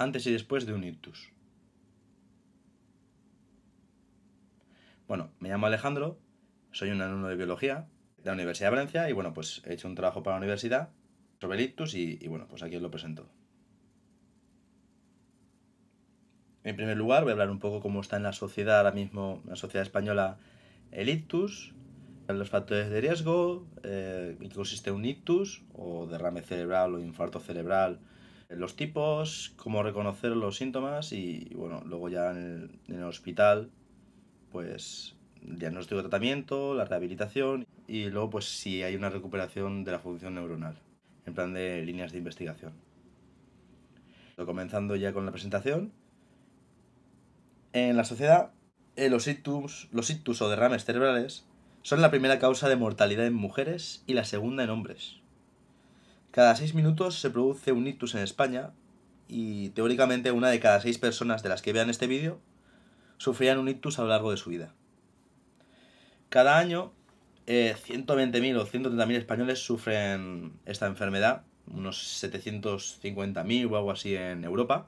antes y después de un ictus. Bueno, me llamo Alejandro, soy un alumno de biología de la Universidad de Valencia y bueno, pues he hecho un trabajo para la universidad sobre el ictus y, bueno, pues aquí os lo presento. En primer lugar, voy a hablar un poco cómo está en la sociedad ahora mismo, en la sociedad española, el ictus, los factores de riesgo, eh, en qué consiste un ictus o derrame cerebral o infarto cerebral eh, los tipos, cómo reconocer los síntomas y bueno, luego ya en el, hospital, pues el diagnóstico de tratamiento, la rehabilitación y luego pues si hay una recuperación de la función neuronal, en plan de líneas de investigación. Comenzando ya con la presentación, en la sociedad eh, los, ictus, los ictus o derrames cerebrales son la primera causa de mortalidad en mujeres y la segunda en hombres. Cada seis minutos se produce un ictus en España y teóricamente una de cada seis personas de las que vean este vídeo sufrirán un ictus a lo largo de su vida. Cada año 120.000 eh, o 130.000 españoles sufren esta enfermedad, unos 750.000 o algo así en Europa.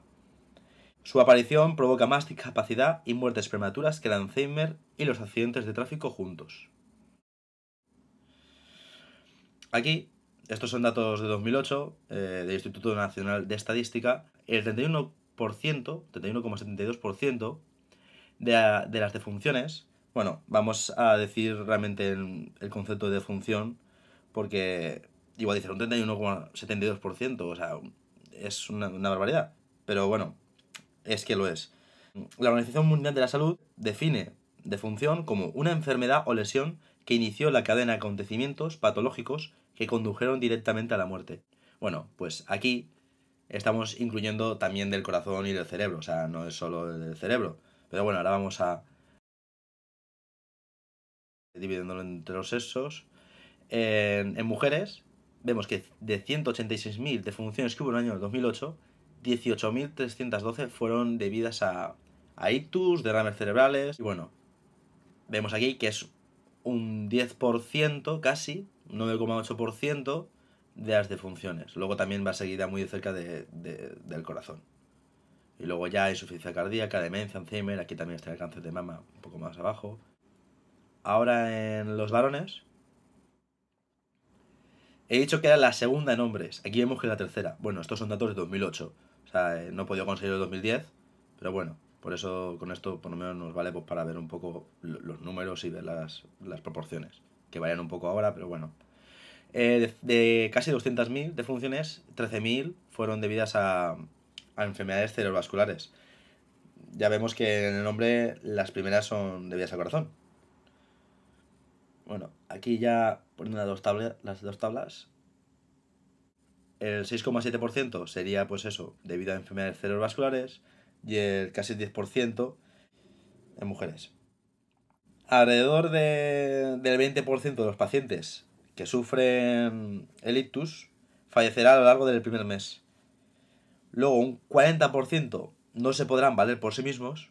Su aparición provoca más discapacidad y muertes prematuras que el Alzheimer y los accidentes de tráfico juntos. Aquí estos son datos de 2008 eh, del Instituto Nacional de Estadística. El 31%, 31,72% de, de las defunciones, bueno, vamos a decir realmente el, concepto de defunción, porque igual decir un 31,72%, o sea, es una, una barbaridad. Pero bueno, es que lo es. La Organización Mundial de la Salud define defunción como una enfermedad o lesión que inició la cadena de acontecimientos patológicos que condujeron directamente a la muerte. Bueno, pues aquí estamos incluyendo también del corazón y del cerebro, o sea, no es solo del cerebro. Pero bueno, ahora vamos a dividiéndolo entre los sexos. En, mujeres vemos que de 186.000 defunciones que hubo en el año 2008, 18.312 fueron debidas a, a ictus, derrames cerebrales. Y bueno, vemos aquí que es un 10% casi 9,8% de las defunciones. Luego también va seguida muy cerca del corazón. Y luego ya insuficiencia cardíaca, demencia, Alzheimer, aquí también está el cáncer de mama un poco más abajo. Ahora en los varones. He dicho que era la segunda en hombres, aquí vemos que es la tercera. Bueno, estos son datos de 2008, o sea, eh, no he podido conseguir el 2010, pero bueno, por eso con esto por lo menos nos vale pues, para ver un poco los números y ver las, las proporciones que varían un poco ahora, pero bueno. Eh, de, casi 200.000 defunciones, 13.000 fueron debidas a, enfermedades cerebrovasculares. Ya vemos que en el hombre las primeras son debidas al corazón. Bueno, aquí ya poniendo las dos, las dos tablas, el 6,7% sería pues eso, debido a enfermedades cerebrovasculares y el casi 10% en mujeres alrededor del 20% de los pacientes que sufren el fallecerá a lo largo del primer mes. Luego un 40% no se podrán valer por sí mismos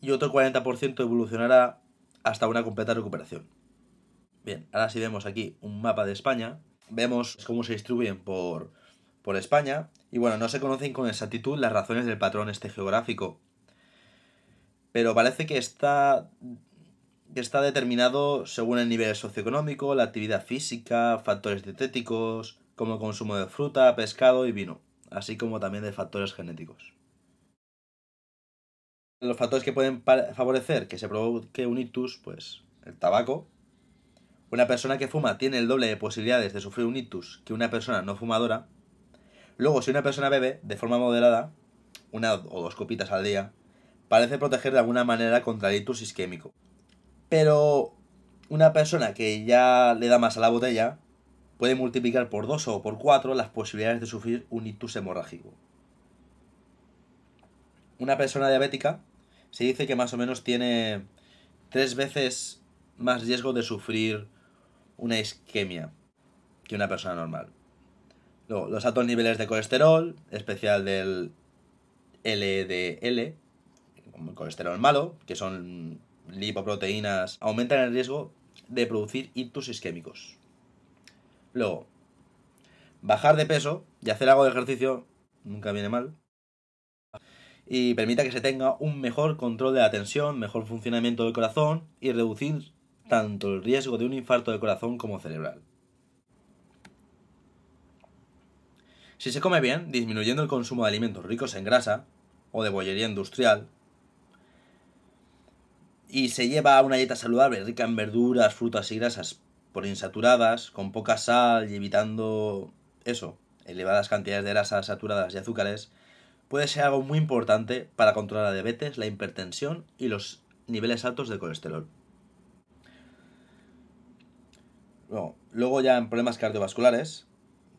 y otro 40% evolucionará hasta una completa recuperación. Bien, ahora si vemos aquí un mapa de España, vemos cómo se distribuyen por, por España y bueno, no se conocen con exactitud las razones del patrón este geográfico, pero parece que está está determinado según el nivel socioeconómico, la actividad física, factores dietéticos, como el consumo de fruta, pescado y vino, así como también de factores genéticos. Los factores que pueden favorecer que se provoque un ictus, pues el tabaco. Una persona que fuma tiene el doble de posibilidades de sufrir un ictus que una persona no fumadora. Luego, si una persona bebe de forma moderada, una o dos copitas al día, parece proteger de alguna manera contra el ictus isquémico, pero una persona que ya le da más a la botella puede multiplicar por dos o por cuatro las posibilidades de sufrir un ictus hemorrágico. Una persona diabética se dice que más o menos tiene tres veces más riesgo de sufrir una isquemia que una persona normal. Luego, los altos niveles de colesterol, especial del LDL, colesterol malo, que son lipoproteínas, aumentan el riesgo de producir ictus isquémicos. Luego, bajar de peso y hacer algo de ejercicio nunca viene mal. Y permita que se tenga un mejor control de la tensión, mejor funcionamiento del corazón y reducir tanto el riesgo de un infarto de corazón como cerebral. Si se come bien, disminuyendo el consumo de alimentos ricos en grasa o de bollería industrial, y se lleva una dieta saludable, rica en verduras, frutas y grasas por insaturadas, con poca sal y evitando eso, elevadas cantidades de grasas saturadas y azúcares, puede ser algo muy importante para controlar la diabetes, la hipertensión y los niveles altos de colesterol. luego ya en problemas cardiovasculares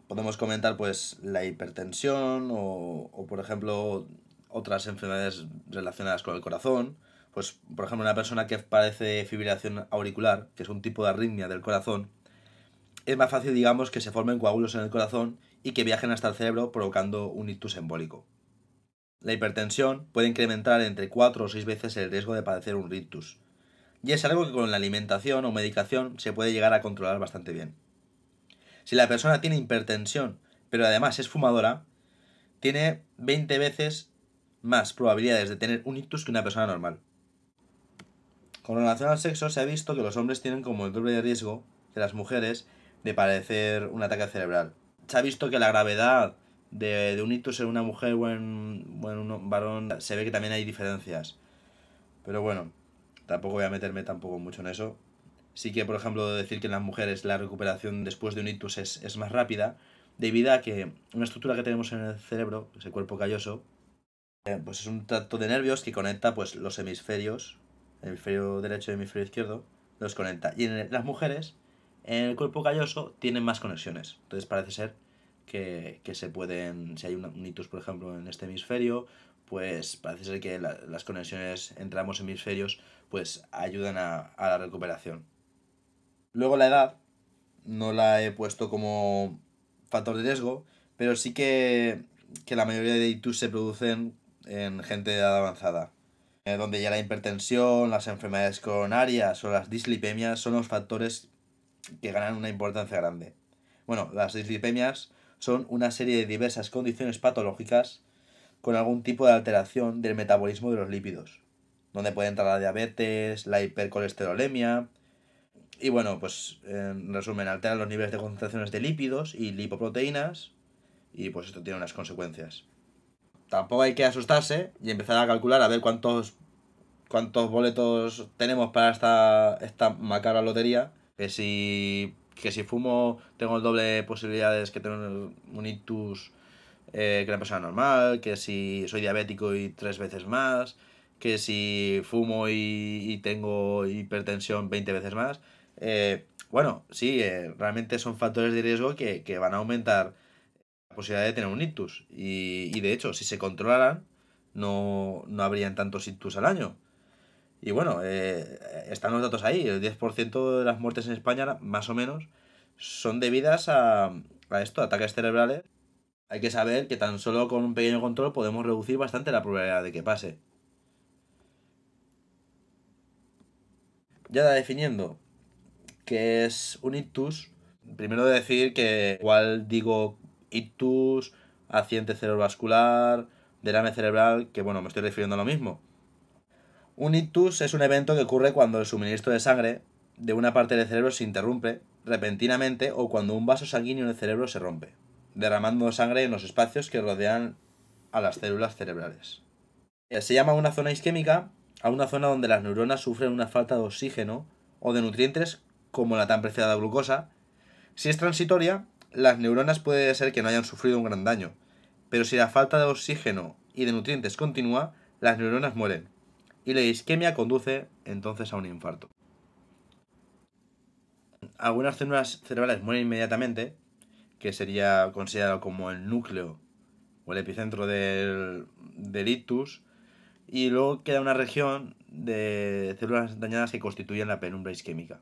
podemos comentar pues la hipertensión o, o por ejemplo otras enfermedades relacionadas con el corazón, pues, por ejemplo, una persona que padece fibrilación auricular, que es un tipo de arritmia del corazón, es más fácil, digamos, que se formen coágulos en el corazón y que viajen hasta el cerebro provocando un ictus embólico. La hipertensión puede incrementar entre 4 o 6 veces el riesgo de padecer un ictus. y es algo que con la alimentación o medicación se puede llegar a controlar bastante bien. Si la persona tiene hipertensión, pero además es fumadora, tiene 20 veces más probabilidades de tener un ictus que una persona normal. Con relación al sexo, se ha visto que los hombres tienen como el doble de riesgo que las mujeres de padecer un ataque cerebral. Se ha visto que la gravedad de, un ictus en una mujer o en, un varón se ve que también hay diferencias. Pero bueno, tampoco voy a meterme tampoco mucho en eso. Sí que, por ejemplo, decir que en las mujeres la recuperación después de un ictus es, más rápida, debido a que una estructura que tenemos en el cerebro, ese cuerpo calloso, eh, pues es un tracto de nervios que conecta pues, los hemisferios el hemisferio derecho y hemisferio izquierdo, los conecta. Y en las mujeres, en el cuerpo calloso, tienen más conexiones. Entonces parece ser que, se pueden, si hay un, itus, por ejemplo, en este hemisferio, pues parece ser que las conexiones entre ambos hemisferios pues ayudan a, la recuperación. Luego la edad, no la he puesto como factor de riesgo, pero sí que, que la mayoría de itus se producen en gente de edad avanzada. Eh, donde ya la hipertensión, las enfermedades coronarias o las dislipemias son los factores que ganan una importancia grande. Bueno, las dislipemias son una serie de diversas condiciones patológicas con algún tipo de alteración del metabolismo de los lípidos, donde puede entrar la diabetes, la hipercolesterolemia, y bueno, pues en resumen, alteran los niveles de concentraciones de lípidos y lipoproteínas, y pues esto tiene unas consecuencias tampoco hay que asustarse y empezar a calcular a ver cuántos cuántos boletos tenemos para esta, esta macabra lotería. Que si, que si fumo tengo el doble posibilidades que tener un ictus eh, que una persona normal, que si soy diabético y tres veces más, que si fumo y, y tengo hipertensión 20 veces más. Eh, bueno, sí, eh, realmente son factores de riesgo que, que van a aumentar posibilidad de tener un ictus. Y, de hecho, si se controlaran, no, no habrían tantos ictus al año. Y bueno, eh, están los datos ahí. El 10% de las muertes en España, más o menos, son debidas a, a esto, ataques cerebrales. Hay que saber que tan solo con un pequeño control podemos reducir bastante la probabilidad de que pase. Ya definiendo qué es un ictus, primero decir que igual digo ictus, accidente cerebrovascular, derrame cerebral, que bueno, me estoy refiriendo a lo mismo. Un ictus es un evento que ocurre cuando el suministro de sangre de una parte del cerebro se interrumpe repentinamente o cuando un vaso sanguíneo en el cerebro se rompe, derramando sangre en los espacios que rodean a las células cerebrales. Eh, se llama una zona isquémica a una zona donde las neuronas sufren una falta de oxígeno o de nutrientes como la tan preciada glucosa, si es transitoria las neuronas puede ser que no hayan sufrido un gran daño, pero si la falta de oxígeno y de nutrientes continúa, las neuronas mueren, y la isquemia conduce entonces a un infarto. Algunas células cerebrales mueren inmediatamente, que sería considerado como el núcleo o el epicentro del, ictus, y luego queda una región de células dañadas que constituyen la penumbra isquémica.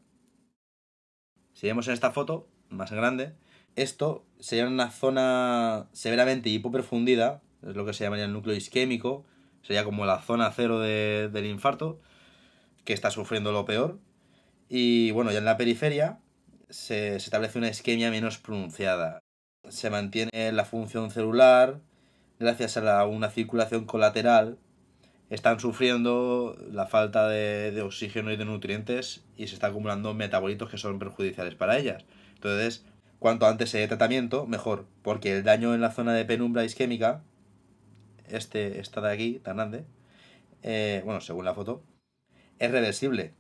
Si vemos en esta foto, más grande, esto sería una zona severamente hipoperfundida, es lo que se llamaría el núcleo isquémico, sería como la zona cero del infarto, que está sufriendo lo peor. Y bueno, ya en la periferia se, establece una isquemia menos pronunciada. Se mantiene la función celular gracias a una circulación colateral. Están sufriendo la falta de, de oxígeno y de nutrientes y se están acumulando metabolitos que son perjudiciales para ellas. Entonces, Cuanto antes se dé tratamiento, mejor, porque el daño en la zona de penumbra isquémica, este, esta de aquí, tan grande, eh, bueno, según la foto, es reversible.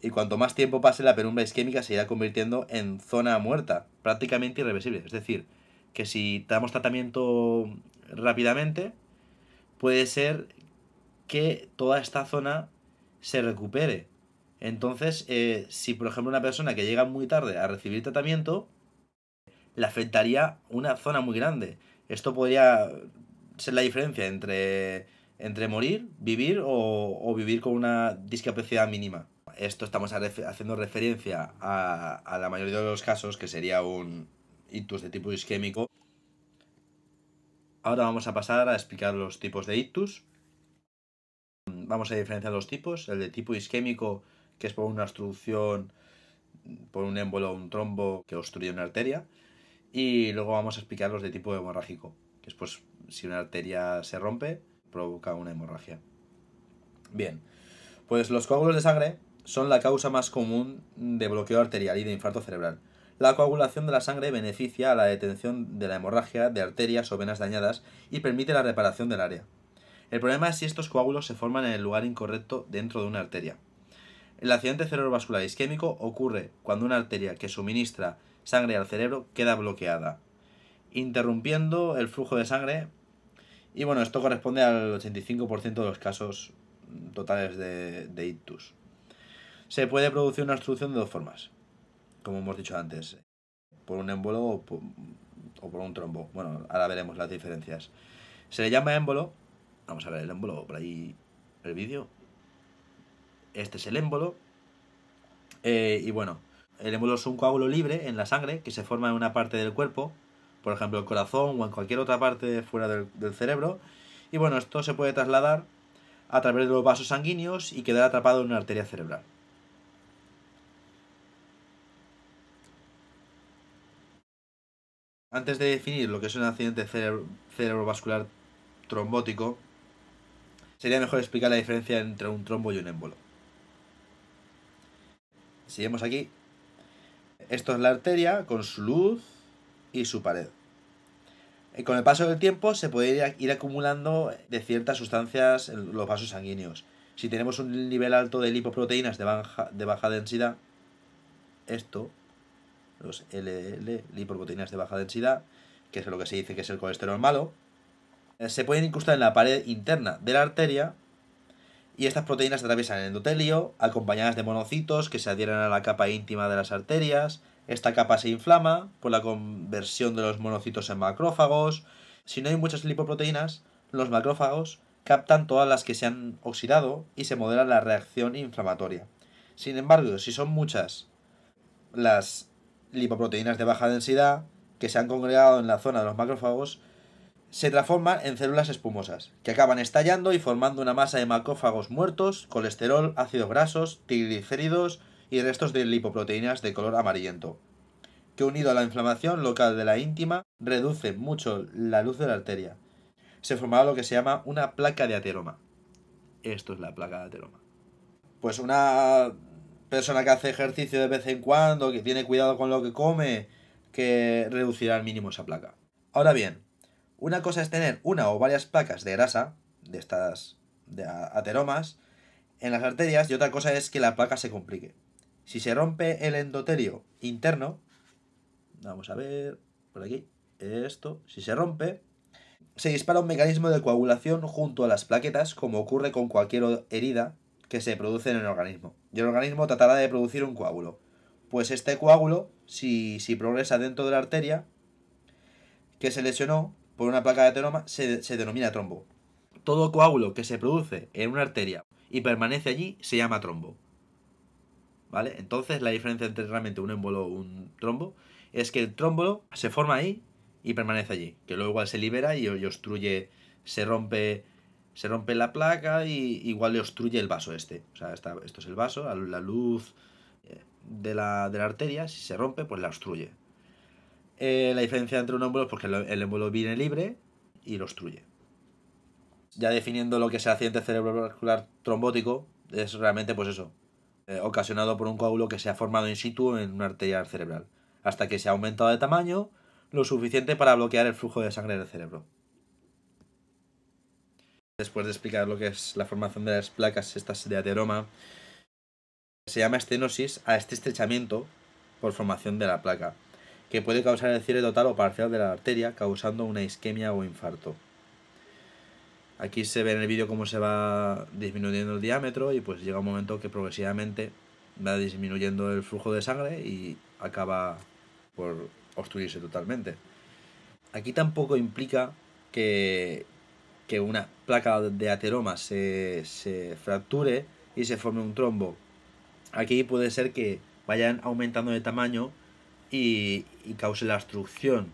Y cuanto más tiempo pase, la penumbra isquémica se irá convirtiendo en zona muerta, prácticamente irreversible. Es decir, que si damos tratamiento rápidamente, puede ser que toda esta zona se recupere. Entonces, eh, si por ejemplo una persona que llega muy tarde a recibir tratamiento, le afectaría una zona muy grande. Esto podría ser la diferencia entre, entre morir, vivir o, vivir con una discapacidad mínima. Esto estamos haciendo referencia a, a la mayoría de los casos, que sería un ictus de tipo isquémico. Ahora vamos a pasar a explicar los tipos de ictus. Vamos a diferenciar los tipos. El de tipo isquémico, que es por una obstrucción, por un émbolo o un trombo que obstruye una arteria. Y luego vamos a explicar los de tipo hemorrágico, que es pues si una arteria se rompe, provoca una hemorragia. Bien, pues los coágulos de sangre son la causa más común de bloqueo arterial y de infarto cerebral. La coagulación de la sangre beneficia a la detención de la hemorragia de arterias o venas dañadas y permite la reparación del área. El problema es si estos coágulos se forman en el lugar incorrecto dentro de una arteria. El accidente cerebrovascular isquémico ocurre cuando una arteria que suministra sangre al cerebro queda bloqueada, interrumpiendo el flujo de sangre. Y bueno, esto corresponde al 85% de los casos totales de, ictus. Se puede producir una obstrucción de dos formas, como hemos dicho antes, por un émbolo o por, un trombo. Bueno, ahora veremos las diferencias. Se le llama émbolo. Vamos a ver el émbolo por ahí el vídeo. Este es el émbolo. Eh, y bueno, el émbolo es un coágulo libre en la sangre que se forma en una parte del cuerpo, por ejemplo el corazón o en cualquier otra parte fuera del, cerebro. Y bueno, esto se puede trasladar a través de los vasos sanguíneos y quedar atrapado en una arteria cerebral. Antes de definir lo que es un accidente cerebrovascular trombótico, sería mejor explicar la diferencia entre un trombo y un émbolo. Seguimos aquí esto es la arteria con su luz y su pared. con el paso del tiempo se puede ir acumulando de ciertas sustancias en los vasos sanguíneos. Si tenemos un nivel alto de lipoproteínas de baja, de baja densidad, esto, los LL, lipoproteínas de baja densidad, que es lo que se dice que es el colesterol malo, eh, se pueden incrustar en la pared interna de la arteria y estas proteínas atraviesan el endotelio, acompañadas de monocitos que se adhieren a la capa íntima de las arterias. Esta capa se inflama por la conversión de los monocitos en macrófagos. Si no hay muchas lipoproteínas, los macrófagos captan todas las que se han oxidado y se modera la reacción inflamatoria. Sin embargo, si son muchas las lipoproteínas de baja densidad que se han congregado en la zona de los macrófagos, se transforman en células espumosas, que acaban estallando y formando una masa de macófagos muertos, colesterol, ácidos grasos, triglicéridos y restos de lipoproteínas de color amarillento, que unido a la inflamación local de la íntima reduce mucho la luz de la arteria. Se formará lo que se llama una placa de ateroma. Esto es la placa de ateroma. Pues una persona que hace ejercicio de vez en cuando, que tiene cuidado con lo que come, que reducirá al mínimo esa placa. Ahora bien, una cosa es tener una o varias placas de grasa, de estas ateromas, en las arterias y otra cosa es que la placa se complique. Si se rompe el endotelio interno, vamos a ver por aquí, esto, si se rompe, se dispara un mecanismo de coagulación junto a las plaquetas, como ocurre con cualquier herida que se produce en el organismo. Y el organismo tratará de producir un coágulo. Pues este coágulo, si, si progresa dentro de la arteria que se lesionó, por una placa de ateroma se, denomina trombo. Todo coágulo que se produce en una arteria y permanece allí se llama trombo. ¿Vale? Entonces la diferencia entre realmente un émbolo o un trombo es que el trombo se forma ahí y permanece allí, que luego igual se libera y, obstruye, se rompe, se rompe la placa y igual le obstruye el vaso este. O sea, esto es el vaso, la luz eh, de la, de la arteria, si se rompe, pues la obstruye. Eh, la diferencia entre un émbolo es porque el émbolo viene libre y lo obstruye. Ya definiendo lo que es el accidente cerebrovascular trombótico, es realmente pues eso, eh, ocasionado por un coágulo que se ha formado in situ en una arteria cerebral, hasta que se ha aumentado de tamaño lo suficiente para bloquear el flujo de sangre del cerebro. Después de explicar lo que es la formación de las placas estas de ateroma, se llama estenosis a este estrechamiento por formación de la placa que puede causar el cierre total o parcial de la arteria, causando una isquemia o infarto. Aquí se ve en el vídeo cómo se va disminuyendo el diámetro y pues llega un momento que progresivamente va disminuyendo el flujo de sangre y acaba por obstruirse totalmente. Aquí tampoco implica que, una placa de ateroma se, se fracture y se forme un trombo. Aquí puede ser que vayan aumentando de tamaño y, y cause la obstrucción.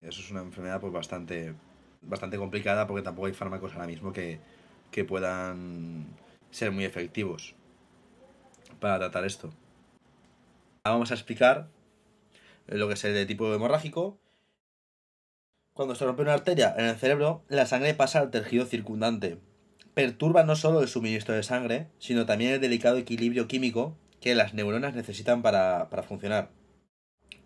Eso es una enfermedad pues bastante, bastante complicada porque tampoco hay fármacos ahora mismo que, que puedan ser muy efectivos para tratar esto. Ahora vamos a explicar lo que es el tipo hemorrágico. Cuando se rompe una arteria en el cerebro, la sangre pasa al tejido circundante. Perturba no solo el suministro de sangre, sino también el delicado equilibrio químico que las neuronas necesitan para funcionar.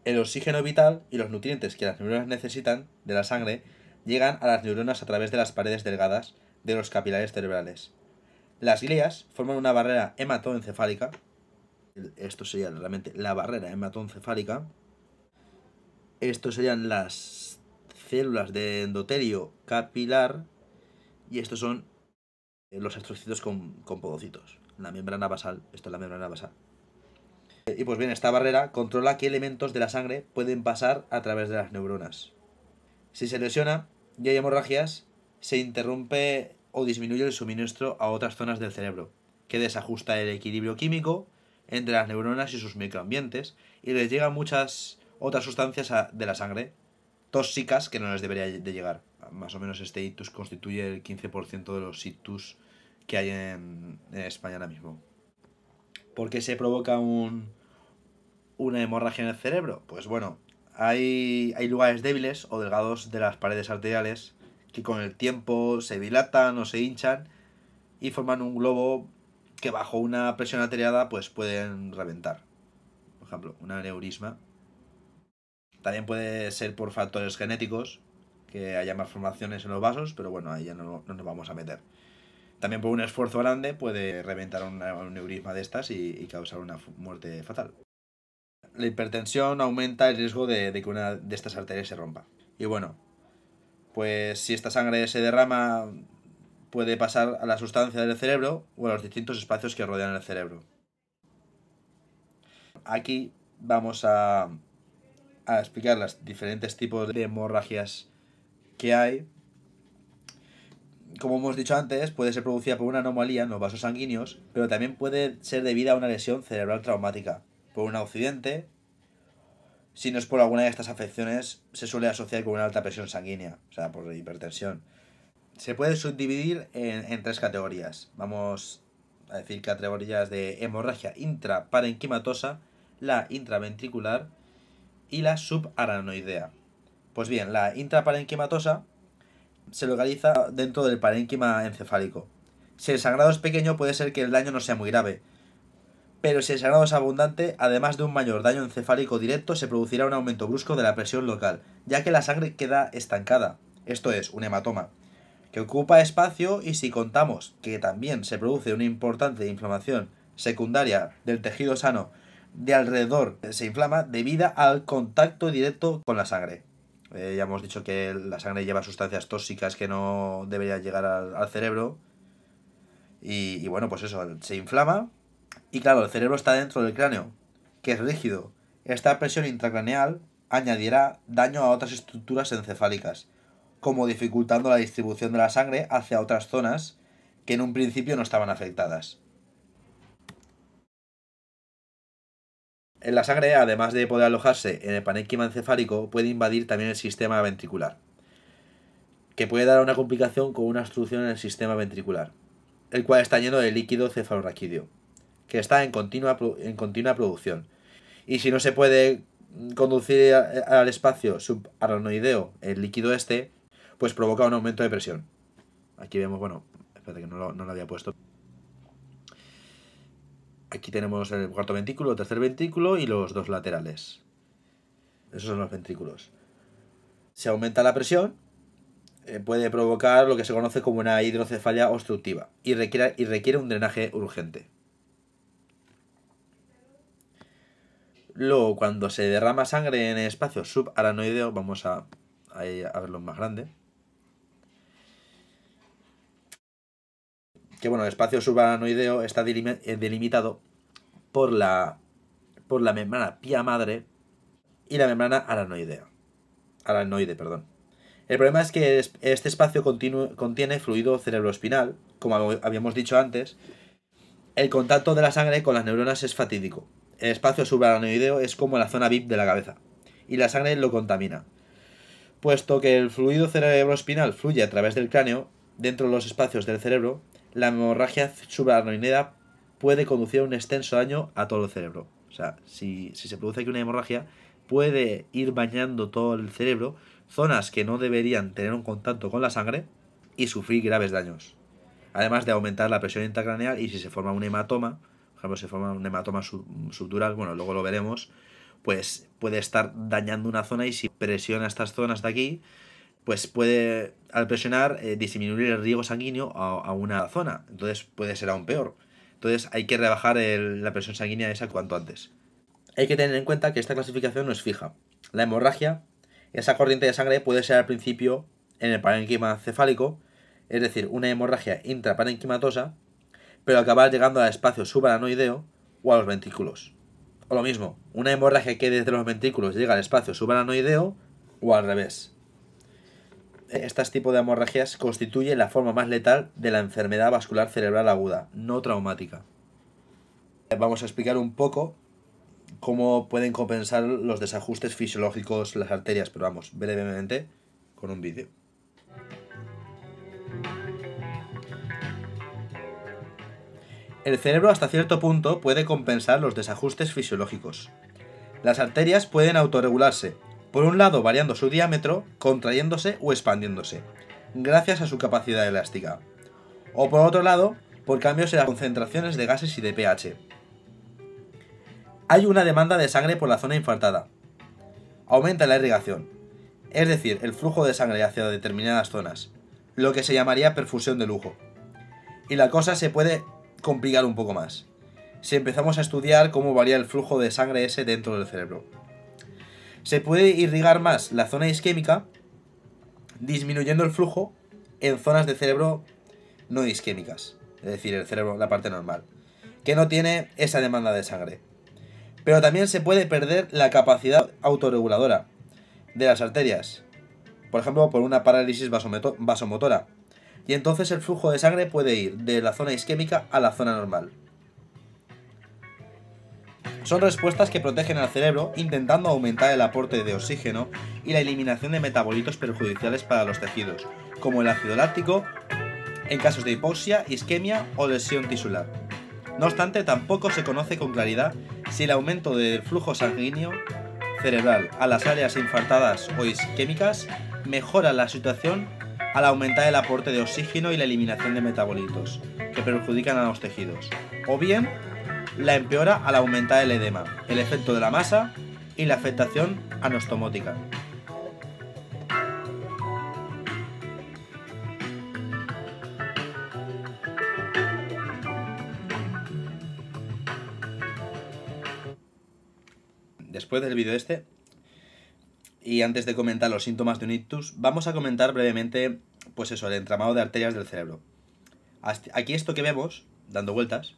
El oxígeno vital y los nutrientes que las neuronas necesitan de la sangre llegan a las neuronas a través de las paredes delgadas de los capilares cerebrales. Las glías forman una barrera hematoencefálica, esto sería realmente la barrera hematoencefálica, estos serían las células de endotelio capilar y estos son los astrocitos con, con podocitos, la membrana basal, esto es la membrana basal. Eh, y pues bien, esta barrera controla qué elementos de la sangre pueden pasar a través de las neuronas. Si se lesiona y hay hemorragias, se interrumpe o disminuye el suministro a otras zonas del cerebro, que desajusta el equilibrio químico entre las neuronas y sus microambientes y les llegan muchas otras sustancias de la sangre tóxicas que no les debería de llegar. Más o menos este ictus constituye el 15% de los ictus que hay en España ahora mismo. ¿Por qué se provoca una hemorragia en el cerebro? Pues bueno, hay, hay lugares débiles o delgados de las paredes arteriales que con el tiempo se dilatan o se hinchan y forman un globo que bajo una presión arteriada pues pueden reventar. Por ejemplo, un aneurisma. También puede ser por factores genéticos, que haya más formaciones en los vasos, pero bueno, ahí ya no nos vamos a meter también por un esfuerzo grande puede reventar un neurisma de estas y, causar una muerte fatal. La hipertensión aumenta el riesgo de, que una de estas arterias se rompa. Y bueno, pues si esta sangre se derrama puede pasar a la sustancia del cerebro o a los distintos espacios que rodean el cerebro. Aquí vamos a, a explicar los diferentes tipos de hemorragias que hay como hemos dicho antes, puede ser producida por una anomalía en los vasos sanguíneos, pero también puede ser debida a una lesión cerebral traumática, por un accidente. Si no es por alguna de estas afecciones, se suele asociar con una alta presión sanguínea, o sea, por hipertensión. Se puede subdividir en, en tres categorías. Vamos a decir categorías de hemorragia intraparenquimatosa, la intraventricular y la subaranoidea. Pues bien, la intraparenquimatosa se localiza dentro del parénquima encefálico. Si el sangrado es pequeño puede ser que el daño no sea muy grave, pero si el sangrado es abundante, además de un mayor daño encefálico directo, se producirá un aumento brusco de la presión local, ya que la sangre queda estancada, esto es, un hematoma, que ocupa espacio y si contamos que también se produce una importante inflamación secundaria del tejido sano de alrededor, se inflama debido al contacto directo con la sangre. Eh, ya hemos dicho que la sangre lleva sustancias tóxicas que no deberían llegar al, cerebro. Y, y, bueno, pues eso, se inflama. Y claro, el cerebro está dentro del cráneo, que es rígido. Esta presión intracraneal añadirá daño a otras estructuras encefálicas, como dificultando la distribución de la sangre hacia otras zonas que en un principio no estaban afectadas. La sangre, además de poder alojarse en el panéquima encefálico, puede invadir también el sistema ventricular, que puede dar una complicación con una obstrucción en el sistema ventricular, el cual está lleno de líquido cefalorraquídeo, que está en continua, en continua producción. Y si no se puede conducir al espacio subaranoideo el líquido este, pues provoca un aumento de presión. Aquí vemos, bueno, espérate que no lo había puesto. Aquí tenemos el cuarto ventrículo, el tercer ventrículo y los dos laterales. Esos son los ventrículos. Se aumenta la presión, eh, puede provocar lo que se conoce como una hidrocefalia obstructiva y requiere, un drenaje urgente. Luego, cuando se derrama sangre en espacio subaranoideo, vamos a, a, a verlo más grande. que bueno, el espacio subaranoideo está eh, delimitado por la, por la membrana pía madre y la membrana aranoidea. Aranoide, perdón. El problema es que este espacio contiene fluido cerebroespinal, como habíamos dicho antes. El contacto de la sangre con las neuronas es fatídico. El espacio subaranoideo es como la zona VIP de la cabeza, y la sangre lo contamina. Puesto que el fluido cerebroespinal fluye a través del cráneo, dentro de los espacios del cerebro, la hemorragia subaracnoidea puede conducir a un extenso daño a todo el cerebro. O sea, si, se produce aquí una hemorragia, puede ir bañando todo el cerebro, zonas que no deberían tener un contacto con la sangre y sufrir graves daños. Además de aumentar la presión intracraneal y si se forma un hematoma, por ejemplo, se forma un hematoma subdural, bueno, luego lo veremos, pues puede estar dañando una zona y si presiona estas zonas de aquí, pues puede al presionar eh, disminuir el riego sanguíneo a, una zona. Entonces puede ser aún peor. Entonces hay que rebajar la presión sanguínea esa cuanto antes. Hay que tener en cuenta que esta clasificación no es fija. La hemorragia, esa corriente de sangre puede ser al principio en el parenquima cefálico, es decir, una hemorragia intraparenquimatosa, pero acabar llegando al espacio subaranoideo o a los ventrículos. O lo mismo, una hemorragia que desde los ventrículos llega al espacio subaranoideo o al revés. Estas tipo de hemorragias constituye la forma más letal de la enfermedad vascular cerebral aguda, no traumática. Vamos a explicar un poco cómo pueden compensar los desajustes fisiológicos las arterias, pero vamos, brevemente con un vídeo. El cerebro hasta cierto punto puede compensar los desajustes fisiológicos. Las arterias pueden autorregularse, por un lado variando su diámetro, contrayéndose o expandiéndose, gracias a su capacidad elástica, o por otro lado, por cambios en las concentraciones de gases y de pH. Hay una demanda de sangre por la zona infartada. Aumenta la irrigación, es decir, el flujo de sangre hacia determinadas zonas, lo que se llamaría perfusión de lujo. Y la cosa se puede complicar un poco más, si empezamos a estudiar cómo varía el flujo de sangre ese dentro del cerebro. Se puede irrigar más la zona isquémica, disminuyendo el flujo en zonas de cerebro no isquémicas, es decir, el cerebro, la parte normal, que no tiene esa demanda de sangre. Pero también se puede perder la capacidad autorreguladora de las arterias, por ejemplo, por una parálisis vasomotora. Y entonces el flujo de sangre puede ir de la zona isquémica a la zona normal son respuestas que protegen al cerebro intentando aumentar el aporte de oxígeno y la eliminación de metabolitos perjudiciales para los tejidos, como el ácido láctico, en casos de hipoxia, isquemia o lesión tisular. No obstante, tampoco se conoce con claridad si el aumento del flujo sanguíneo cerebral a las áreas infartadas o isquémicas mejora la situación al aumentar el aporte de oxígeno y la eliminación de metabolitos que perjudican a los tejidos, o bien la empeora al aumentar el edema, el efecto de la masa y la afectación anostomótica. Después del vídeo este, y antes de comentar los síntomas de un ictus, vamos a comentar brevemente, pues eso, el entramado de arterias del cerebro. Aquí esto que vemos, dando vueltas,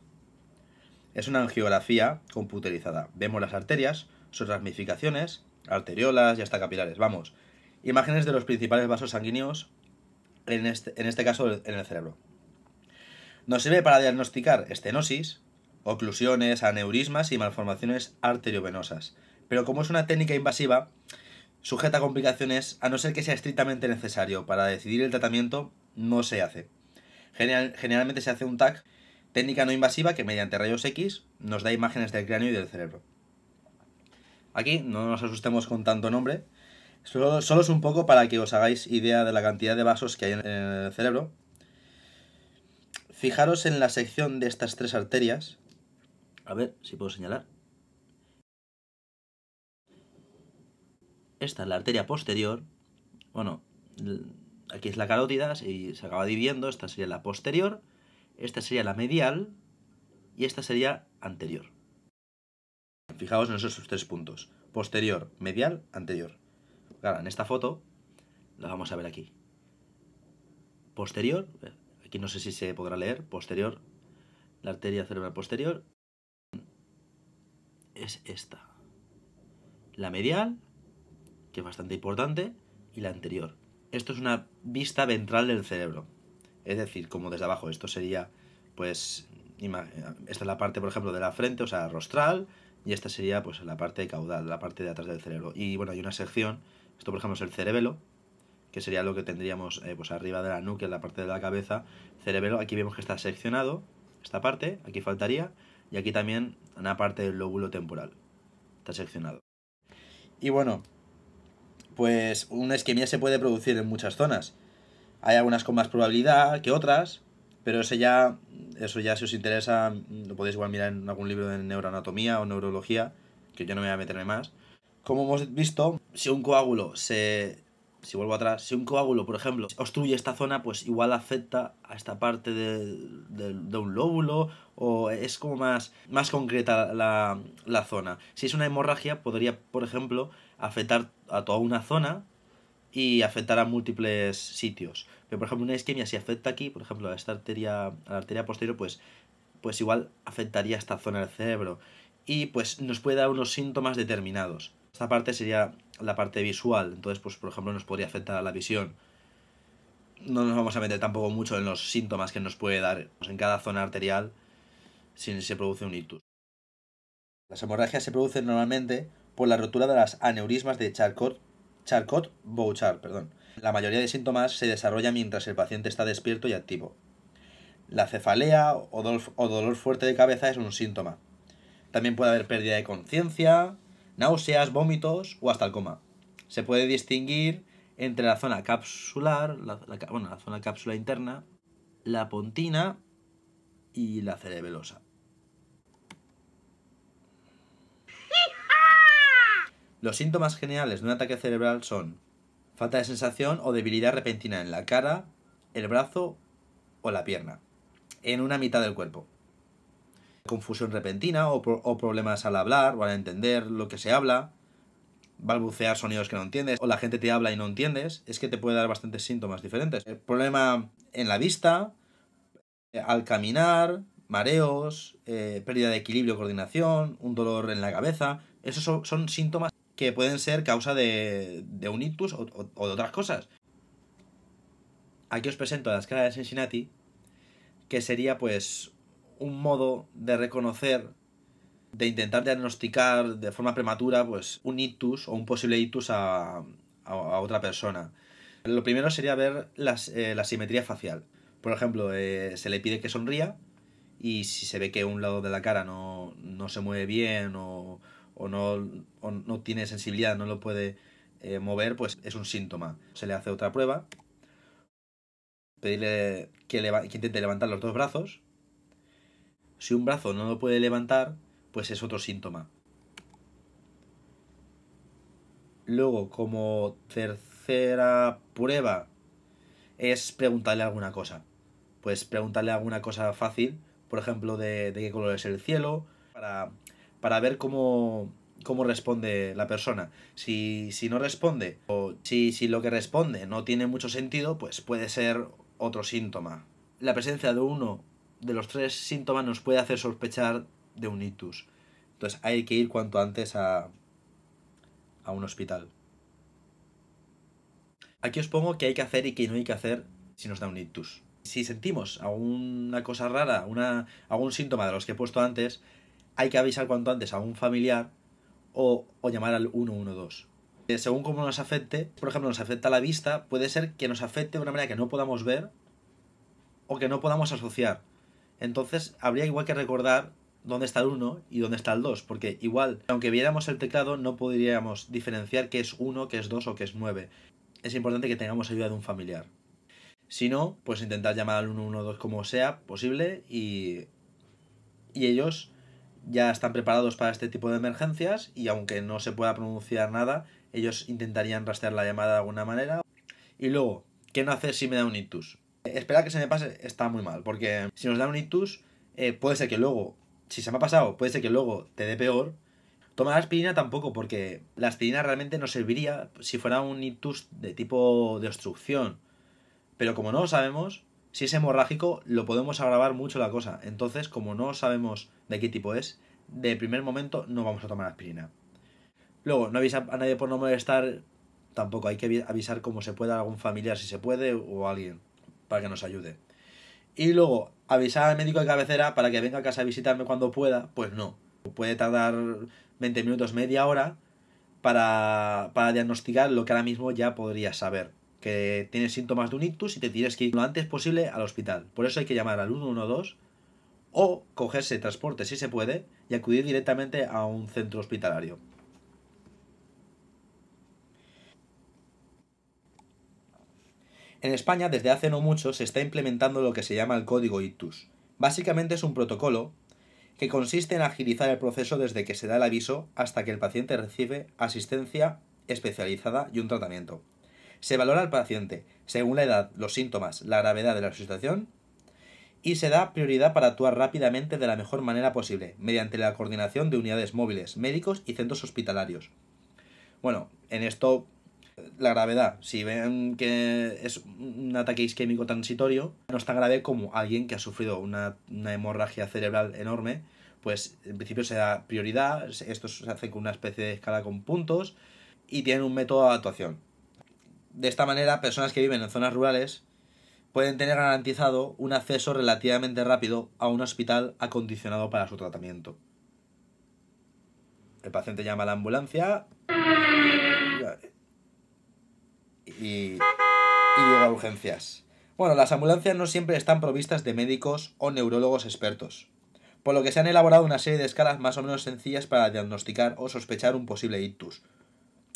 es una angiografía computerizada. Vemos las arterias, sus ramificaciones, arteriolas y hasta capilares. Vamos, imágenes de los principales vasos sanguíneos, este, en este, caso en el cerebro. Nos sirve para diagnosticar estenosis, oclusiones, aneurismas y malformaciones arteriovenosas. Pero como es una técnica invasiva, sujeta a complicaciones, a no ser que sea estrictamente necesario para decidir el tratamiento, no se hace. generalmente se hace un TAC técnica no invasiva que mediante rayos X nos da imágenes del cráneo y del cerebro. Aquí no nos asustemos con tanto nombre, solo, es un poco para que os hagáis idea de la cantidad de vasos que hay en el cerebro. Fijaros en la sección de estas tres arterias, a ver si puedo señalar. Esta es la arteria posterior, bueno, aquí es la carótida y se acaba dividiendo, esta sería la posterior, esta sería la medial y esta sería anterior. Fijaos en esos tres puntos. Posterior, medial, anterior. en esta foto la vamos a ver aquí. Posterior, aquí no sé si se podrá leer, posterior, la arteria cerebral posterior es esta. La medial, que es bastante importante, y la anterior. Esto es una vista ventral del cerebro. Es decir, como desde abajo, esto sería, pues, esta es la parte, por ejemplo, de la frente, o sea, rostral, y esta sería, pues, la parte caudal, la parte de atrás del cerebro. Y bueno, hay una sección, esto, por ejemplo, es el cerebelo, que sería lo que tendríamos, eh, pues, arriba de la nuca, en la parte de la cabeza, cerebelo, aquí vemos que está seccionado, esta parte, aquí faltaría, y aquí también una parte del lóbulo temporal, está seccionado. Y bueno, pues una isquemia se puede producir en muchas zonas hay algunas con más probabilidad que otras, pero eso ya, eso ya si os interesa, mm, lo podéis igual mirar en algún libro de neuroanatomía o neurología, que yo no me voy a meterme más. Como hemos visto, si un coágulo se... Si vuelvo atrás, si un coágulo, por ejemplo, obstruye esta zona, pues igual afecta a esta parte de, un lóbulo o es como más, más concreta la, la zona. Si es una hemorragia, podría, por ejemplo, afectar a toda una zona y afectará a múltiples sitios. Pero por ejemplo, una isquemia si afecta aquí, por ejemplo, a esta arteria, a la arteria posterior, pues, pues igual afectaría esta zona del cerebro y pues nos puede dar unos síntomas determinados. Esta parte sería la parte visual, entonces pues por ejemplo nos podría afectar a la visión. No nos vamos a meter tampoco mucho en los síntomas que nos puede dar pues, en cada zona arterial si se produce un ictus. Las hemorragias se producen normalmente por la rotura de las aneurismas de Charcot Charcot Bouchard, perdón. La mayoría de síntomas se desarrolla mientras el paciente está despierto y activo. La cefalea o dolor, fuerte de cabeza es un síntoma. También puede haber pérdida de conciencia, náuseas, vómitos o hasta el coma. Se puede distinguir entre la zona capsular, la, bueno, la zona cápsula interna, la pontina y la cerebelosa. Los síntomas generales de un ataque cerebral son falta de sensación o debilidad repentina en la cara, el brazo o la pierna, en una mitad del cuerpo. Confusión repentina o, problemas al hablar o al entender lo que se habla, balbucear sonidos que no entiendes, o la gente te habla y no entiendes, es que te puede dar bastantes síntomas diferentes. El problema en la vista, eh, al caminar, mareos, eh, pérdida de equilibrio, coordinación, un dolor en la cabeza, esos son síntomas que pueden ser causa de, un ictus o, de otras cosas. Aquí os presento la escala de Cincinnati, que sería pues un modo de reconocer, de intentar diagnosticar de forma prematura pues un ictus o un posible ictus a, otra persona. Lo primero sería ver eh, la simetría facial. Por ejemplo, eh, se le pide que sonría y si se ve que un lado de la cara no, no se mueve bien o, o no, tiene sensibilidad, no lo puede eh, mover, pues es un síntoma. Se le hace otra prueba, pedirle que, intente levantar los dos brazos. Si un brazo no lo puede levantar, pues es otro síntoma. Luego, como tercera prueba, es preguntarle alguna cosa. Pues preguntarle alguna cosa fácil, por ejemplo, de, de, qué color es el cielo, para para ver cómo, responde la persona. Si, no responde o si, lo que responde no tiene mucho sentido, pues puede ser otro síntoma. La presencia de uno de los tres síntomas nos puede hacer sospechar de un ictus. Entonces hay que ir cuanto antes a, a un hospital. Aquí os pongo qué hay que hacer y qué no hay que hacer si nos da un ictus. Si sentimos alguna cosa rara, una, algún síntoma de los que he puesto antes, hay que avisar cuanto antes a un familiar o, llamar al 112. Eh, según cómo nos afecte, por ejemplo, nos afecta la vista, puede ser que nos afecte de una manera que no podamos ver o que no podamos asociar. Entonces, habría igual que recordar dónde está el 1 y dónde está el 2, porque igual, aunque viéramos el teclado, no podríamos diferenciar qué es 1, qué es 2 o qué es 9. Es importante que tengamos ayuda de un familiar. Si no, pues intentar llamar al 112 como sea posible y, y ellos ya están preparados para este tipo de emergencias y aunque no se pueda pronunciar nada, ellos intentarían rastrear la llamada de alguna manera. Y luego, ¿qué no hacer si me da un ictus? Eh, esperar que se me pase está muy mal, porque si nos da un ictus, eh, puede ser que luego, si se me ha pasado, puede ser que luego te dé peor. Tomar aspirina tampoco, porque la aspirina realmente no serviría si fuera un ictus de tipo de obstrucción. Pero como no lo sabemos, si es hemorrágico, lo podemos agravar mucho la cosa. Entonces, como no sabemos de qué tipo es, de primer momento no vamos a tomar aspirina. Luego, no avisa a nadie por no molestar. Tampoco hay que avisar como se pueda a algún familiar si se puede o a alguien para que nos ayude. Y luego, avisar al médico de cabecera para que venga a casa a visitarme cuando pueda, pues no. Puede tardar 20 minutos, media hora para, para diagnosticar lo que ahora mismo ya podría saber que tienes síntomas de un ictus y te tienes que ir lo antes posible al hospital. Por eso hay que llamar al 112 o cogerse transporte si se puede y acudir directamente a un centro hospitalario. En España desde hace no mucho se está implementando lo que se llama el código ictus. Básicamente es un protocolo que consiste en agilizar el proceso desde que se da el aviso hasta que el paciente recibe asistencia especializada y un tratamiento. Se valora al paciente según la edad, los síntomas, la gravedad de la situación y se da prioridad para actuar rápidamente de la mejor manera posible, mediante la coordinación de unidades móviles, médicos y centros hospitalarios. Bueno, en esto la gravedad, si ven que es un ataque isquémico transitorio, no es tan grave como alguien que ha sufrido una, una hemorragia cerebral enorme, pues en principio se da prioridad, esto se hace con una especie de escala con puntos y tienen un método de actuación. De esta manera, personas que viven en zonas rurales pueden tener garantizado un acceso relativamente rápido a un hospital acondicionado para su tratamiento. El paciente llama a la ambulancia y, y llega a urgencias. Bueno, las ambulancias no siempre están provistas de médicos o neurólogos expertos, por lo que se han elaborado una serie de escalas más o menos sencillas para diagnosticar o sospechar un posible ictus,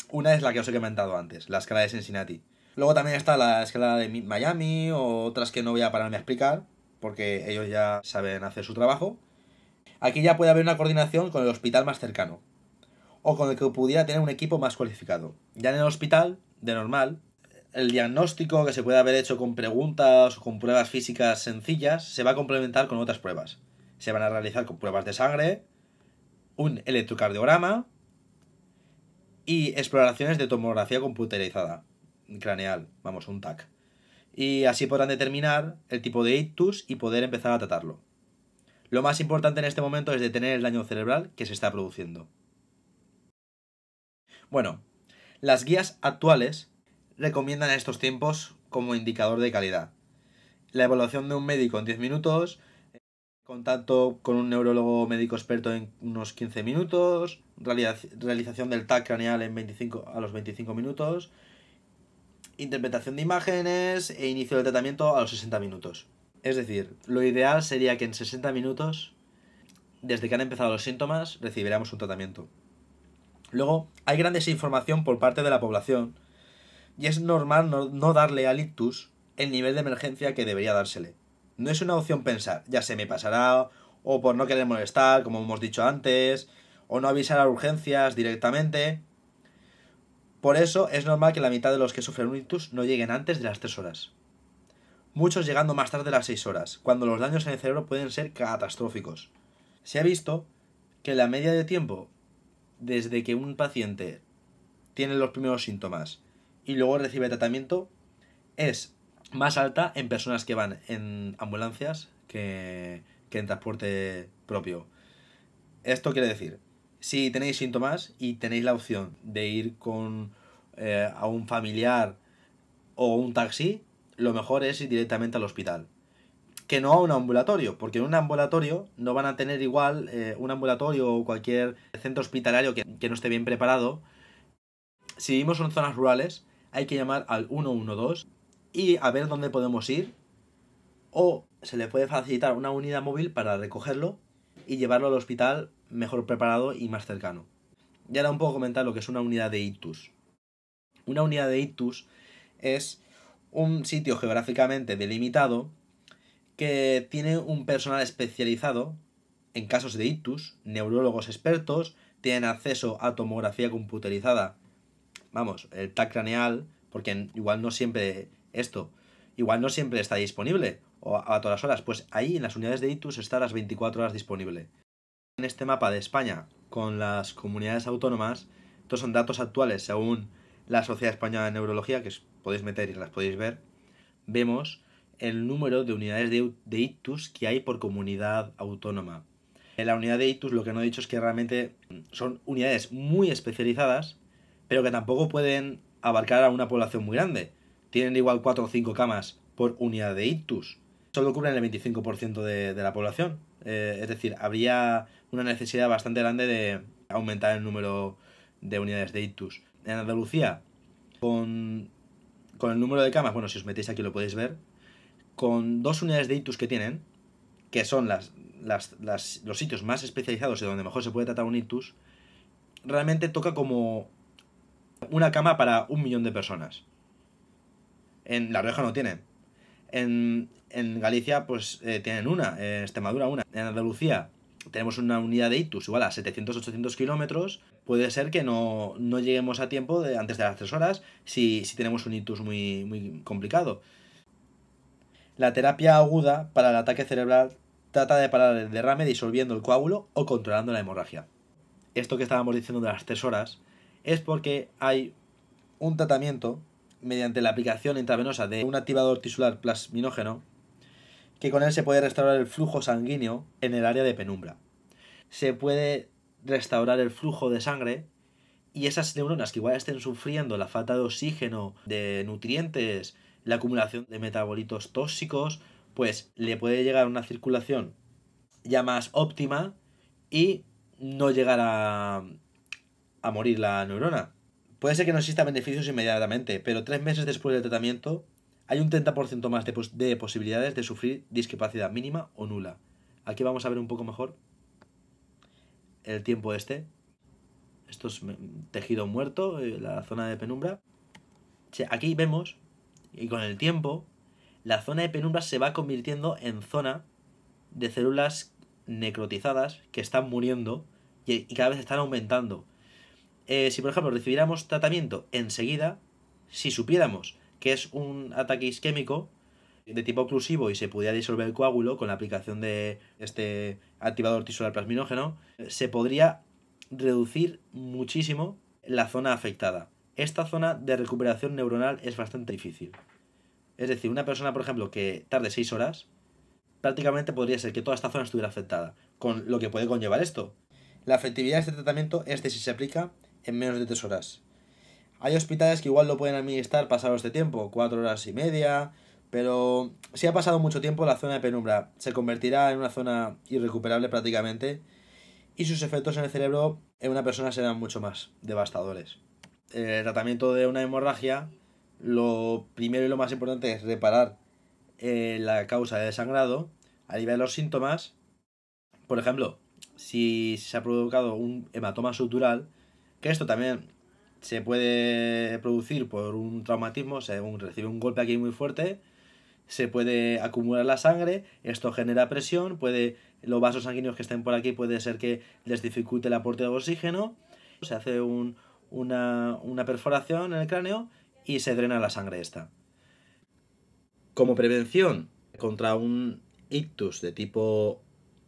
una es la que os he comentado antes, la escala de Cincinnati. Luego también está la escala de Miami o otras que no voy a pararme a explicar porque ellos ya saben hacer su trabajo. Aquí ya puede haber una coordinación con el hospital más cercano o con el que pudiera tener un equipo más cualificado. Ya en el hospital, de normal, el diagnóstico que se puede haber hecho con preguntas o con pruebas físicas sencillas se va a complementar con otras pruebas. Se van a realizar con pruebas de sangre, un electrocardiograma, y exploraciones de tomografía computerizada craneal, vamos, un TAC. Y así podrán determinar el tipo de ictus y poder empezar a tratarlo. Lo más importante en este momento es detener el daño cerebral que se está produciendo. Bueno, las guías actuales recomiendan estos tiempos como indicador de calidad. La evaluación de un médico en 10 minutos, Contacto con un neurólogo médico experto en unos 15 minutos. Realización del TAC craneal en 25, a los 25 minutos. Interpretación de imágenes e inicio del tratamiento a los 60 minutos. Es decir, lo ideal sería que en 60 minutos, desde que han empezado los síntomas, recibiremos un tratamiento. Luego, hay gran desinformación por parte de la población y es normal no, no darle al ictus el nivel de emergencia que debería dársele. No es una opción pensar, ya se me pasará, o por no querer molestar, como hemos dicho antes, o no avisar a urgencias directamente. Por eso es normal que la mitad de los que sufren un ictus no lleguen antes de las 3 horas. Muchos llegando más tarde de las 6 horas, cuando los daños en el cerebro pueden ser catastróficos. Se ha visto que la media de tiempo desde que un paciente tiene los primeros síntomas y luego recibe tratamiento es más alta en personas que van en ambulancias que, en transporte propio. Esto quiere decir, si tenéis síntomas y tenéis la opción de ir con eh, a un familiar o un taxi, lo mejor es ir directamente al hospital. Que no a un ambulatorio, porque en un ambulatorio no van a tener igual eh, un ambulatorio o cualquier centro hospitalario que, que no esté bien preparado. Si vivimos en zonas rurales, hay que llamar al 112 y a ver dónde podemos ir. O se le puede facilitar una unidad móvil para recogerlo y llevarlo al hospital mejor preparado y más cercano. Y ahora un poco comentar lo que es una unidad de ictus. Una unidad de ictus es un sitio geográficamente delimitado que tiene un personal especializado en casos de ictus, neurólogos expertos, tienen acceso a tomografía computerizada, vamos, el TAC craneal, porque igual no siempre esto. Igual no siempre está disponible o a todas horas, pues ahí en las unidades de ITUS está a las 24 horas disponible. En este mapa de España con las comunidades autónomas, estos son datos actuales según la Sociedad Española de Neurología, que os podéis meter y las podéis ver, vemos el número de unidades de, ITUS que hay por comunidad autónoma. En la unidad de ITUS lo que no he dicho es que realmente son unidades muy especializadas, pero que tampoco pueden abarcar a una población muy grande tienen igual 4 o 5 camas por unidad de ictus. Solo cubren el 25% de, la población. Eh, es decir, habría una necesidad bastante grande de aumentar el número de unidades de ictus. En Andalucía, con, con el número de camas, bueno, si os metéis aquí lo podéis ver, con dos unidades de ictus que tienen, que son las, las, los sitios más especializados y donde mejor se puede tratar un ictus, realmente toca como una cama para un millón de personas. En La Rioja no tienen En, Galicia, pues eh, tienen una, en eh, Extremadura una. En Andalucía tenemos una unidad de itus igual a 700-800 kilómetros. Puede ser que no, lleguemos a tiempo antes de las 3 horas si, tenemos un itus muy, muy complicado. La terapia aguda para el ataque cerebral trata de parar el derrame disolviendo el coágulo o controlando la hemorragia. Esto que estábamos diciendo de las 3 horas es porque hay un tratamiento mediante la aplicación intravenosa de un activador tisular plasminógeno, que con él se puede restaurar el flujo sanguíneo en el área de penumbra. Se puede restaurar el flujo de sangre y esas neuronas que igual estén sufriendo la falta de oxígeno, de nutrientes, la acumulación de metabolitos tóxicos, pues le puede llegar una circulación ya más óptima y no llegar a morir la neurona. Puede ser que no existan beneficios inmediatamente, pero tres meses después del tratamiento hay un 30% más de, posibilidades de sufrir discapacidad mínima o nula. Aquí vamos a ver un poco mejor el tiempo este. Esto es tejido muerto, eh, la zona de penumbra. Aquí vemos, y con el tiempo, la zona de penumbra se va convirtiendo en zona de células necrotizadas que están muriendo y cada vez están aumentando. Eh, si por ejemplo recibiéramos tratamiento enseguida, si supiéramos que es un ataque isquémico de tipo oclusivo y se pudiera disolver el coágulo con la aplicación de este activador tisular plasminógeno, se podría reducir muchísimo la zona afectada. Esta zona de recuperación neuronal es bastante difícil. Es decir, una persona, por ejemplo, que tarde 6 horas, prácticamente podría ser que toda esta zona estuviera afectada, con lo que puede conllevar esto. La efectividad de este tratamiento es de si se aplica en menos de tres horas. Hay hospitales que igual lo pueden administrar pasado este tiempo, cuatro horas y media, pero si ha pasado mucho tiempo la zona de penumbra se convertirá en una zona irrecuperable prácticamente y sus efectos en el cerebro en una persona serán mucho más devastadores. El tratamiento de una hemorragia, lo primero y lo más importante es reparar eh, la causa del sangrado, de los síntomas. Por ejemplo, si se ha provocado un hematoma sutural, que esto también se puede producir por un traumatismo, se recibe un golpe aquí muy fuerte, se puede acumular la sangre, esto genera presión, puede los vasos sanguíneos que estén por aquí puede ser que les dificulte el aporte de oxígeno, se hace una, una perforación en el cráneo y se drena la sangre esta. Como prevención contra un ictus de tipo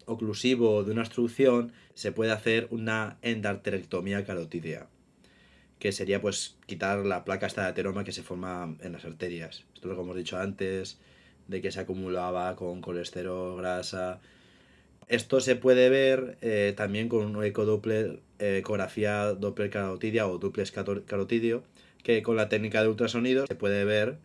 oclusivo de una obstrucción, se puede hacer una endarterectomía carotidea, que sería pues quitar la placa esta de ateroma que se forma en las arterias. Esto es lo que hemos dicho antes, de que se acumulaba con colesterol, grasa. Esto se puede ver eh, también con una ecodoppler, eh, ecografía doppler carotidia o duplex carotidio, que con la técnica de ultrasonido se puede ver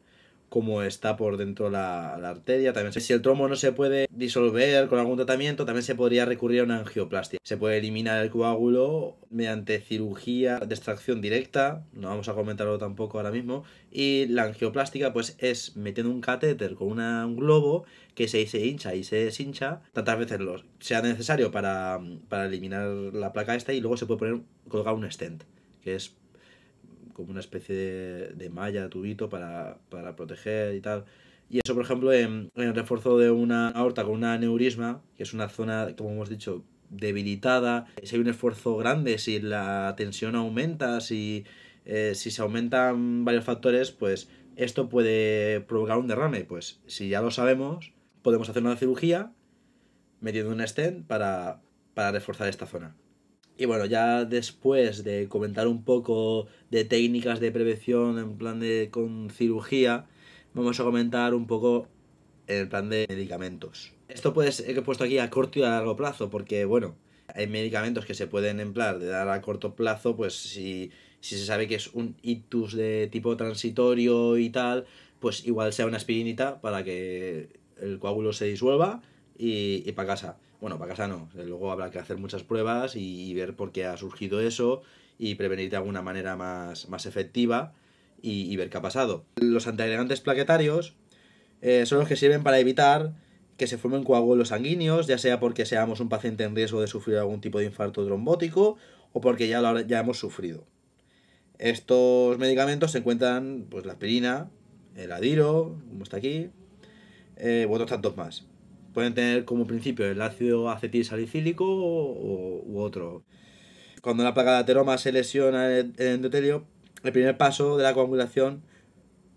cómo está por dentro la, arteria. También, si el trombo no se puede disolver con algún tratamiento, también se podría recurrir a una angioplastia. Se puede eliminar el coágulo mediante cirugía de extracción directa, no vamos a comentarlo tampoco ahora mismo. Y la angioplástica, pues es metiendo un catéter con un globo que se, se, hincha y se deshincha tantas veces sea necesario para, eliminar la placa esta y luego se puede poner, colocar un stent, que es como una especie de, malla, tubito para, proteger y tal. Y eso, por ejemplo, en, el refuerzo de una aorta con una aneurisma, que es una zona, como hemos dicho, debilitada, si hay un esfuerzo grande, si la tensión aumenta, si, eh, se aumentan varios factores, pues esto puede provocar un derrame. Pues si ya lo sabemos, podemos hacer una cirugía metiendo un stent para reforzar esta zona. Y bueno, ya después de comentar un poco de técnicas de prevención en plan de con cirugía, vamos a comentar un poco el plan de medicamentos. Esto puede he puesto aquí a corto y a largo plazo, porque bueno, hay medicamentos que se pueden emplear de dar a corto plazo, pues si, si se sabe que es un ictus de tipo transitorio y tal, pues igual sea una aspirinita para que el coágulo se disuelva y, y para casa. Bueno, para casa no. Luego habrá que hacer muchas pruebas y, ver por qué ha surgido eso y prevenir de alguna manera más, más efectiva y, ver qué ha pasado. Los antiagregantes plaquetarios eh, son los que sirven para evitar que se formen coágulos sanguíneos, ya sea porque seamos un paciente en riesgo de sufrir algún tipo de infarto trombótico o porque ya lo ya hemos sufrido. Estos medicamentos se encuentran pues la aspirina, el adiro, como está aquí, eh, u otros tantos más. Pueden tener como principio el ácido acetil salicílico o, u otro. Cuando una placa de ateroma se lesiona el endotelio, el primer paso de la coagulación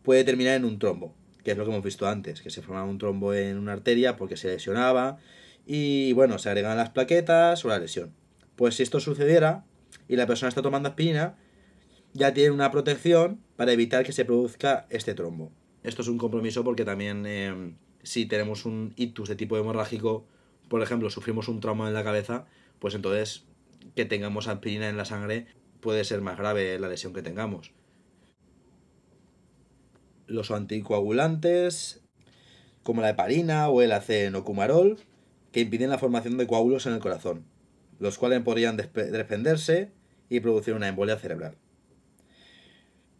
puede terminar en un trombo, que es lo que hemos visto antes, que se formaba un trombo en una arteria porque se lesionaba y bueno, se agregan las plaquetas o la lesión. Pues si esto sucediera y la persona está tomando aspirina, ya tiene una protección para evitar que se produzca este trombo. Esto es un compromiso porque también em, si tenemos un ictus de tipo hemorrágico, por ejemplo, sufrimos un trauma en la cabeza, pues entonces que tengamos aspirina en la sangre puede ser más grave la lesión que tengamos. Los anticoagulantes, como la heparina o el acenocumarol, que impiden la formación de coágulos en el corazón, los cuales podrían desprenderse y producir una embolia cerebral.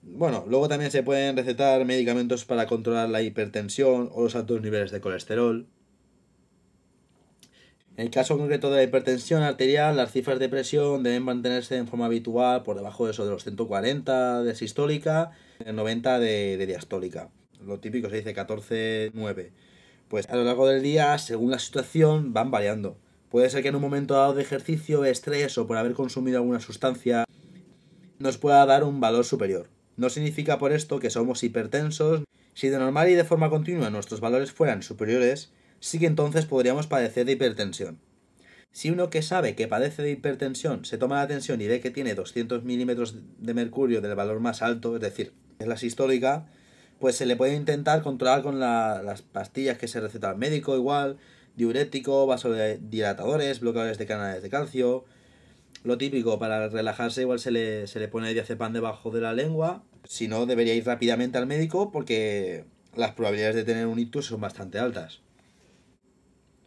Bueno, luego también se pueden recetar medicamentos para controlar la hipertensión o los altos niveles de colesterol. En el caso concreto de la hipertensión arterial, las cifras de presión deben mantenerse en forma habitual por debajo de, eso, de los 140 de sistólica y 90 de, diastólica. Lo típico se dice 14, 9. Pues a lo largo del día, según la situación, van variando. Puede ser que en un momento dado de ejercicio, estrés o por haber consumido alguna sustancia, nos pueda dar un valor superior. No significa por esto que somos hipertensos. Si de normal y de forma continua nuestros valores fueran superiores, sí que entonces podríamos padecer de hipertensión. Si uno que sabe que padece de hipertensión se toma la tensión y ve que tiene 200 milímetros de mercurio del valor más alto, es decir, es la sistólica, pues se le puede intentar controlar con las pastillas que se receta al médico, igual, diurético, vasodilatadores, bloqueadores de canales de calcio, lo típico, para relajarse igual se le, se le pone diazepam debajo de la lengua. Si no, debería ir rápidamente al médico porque las probabilidades de tener un ictus son bastante altas.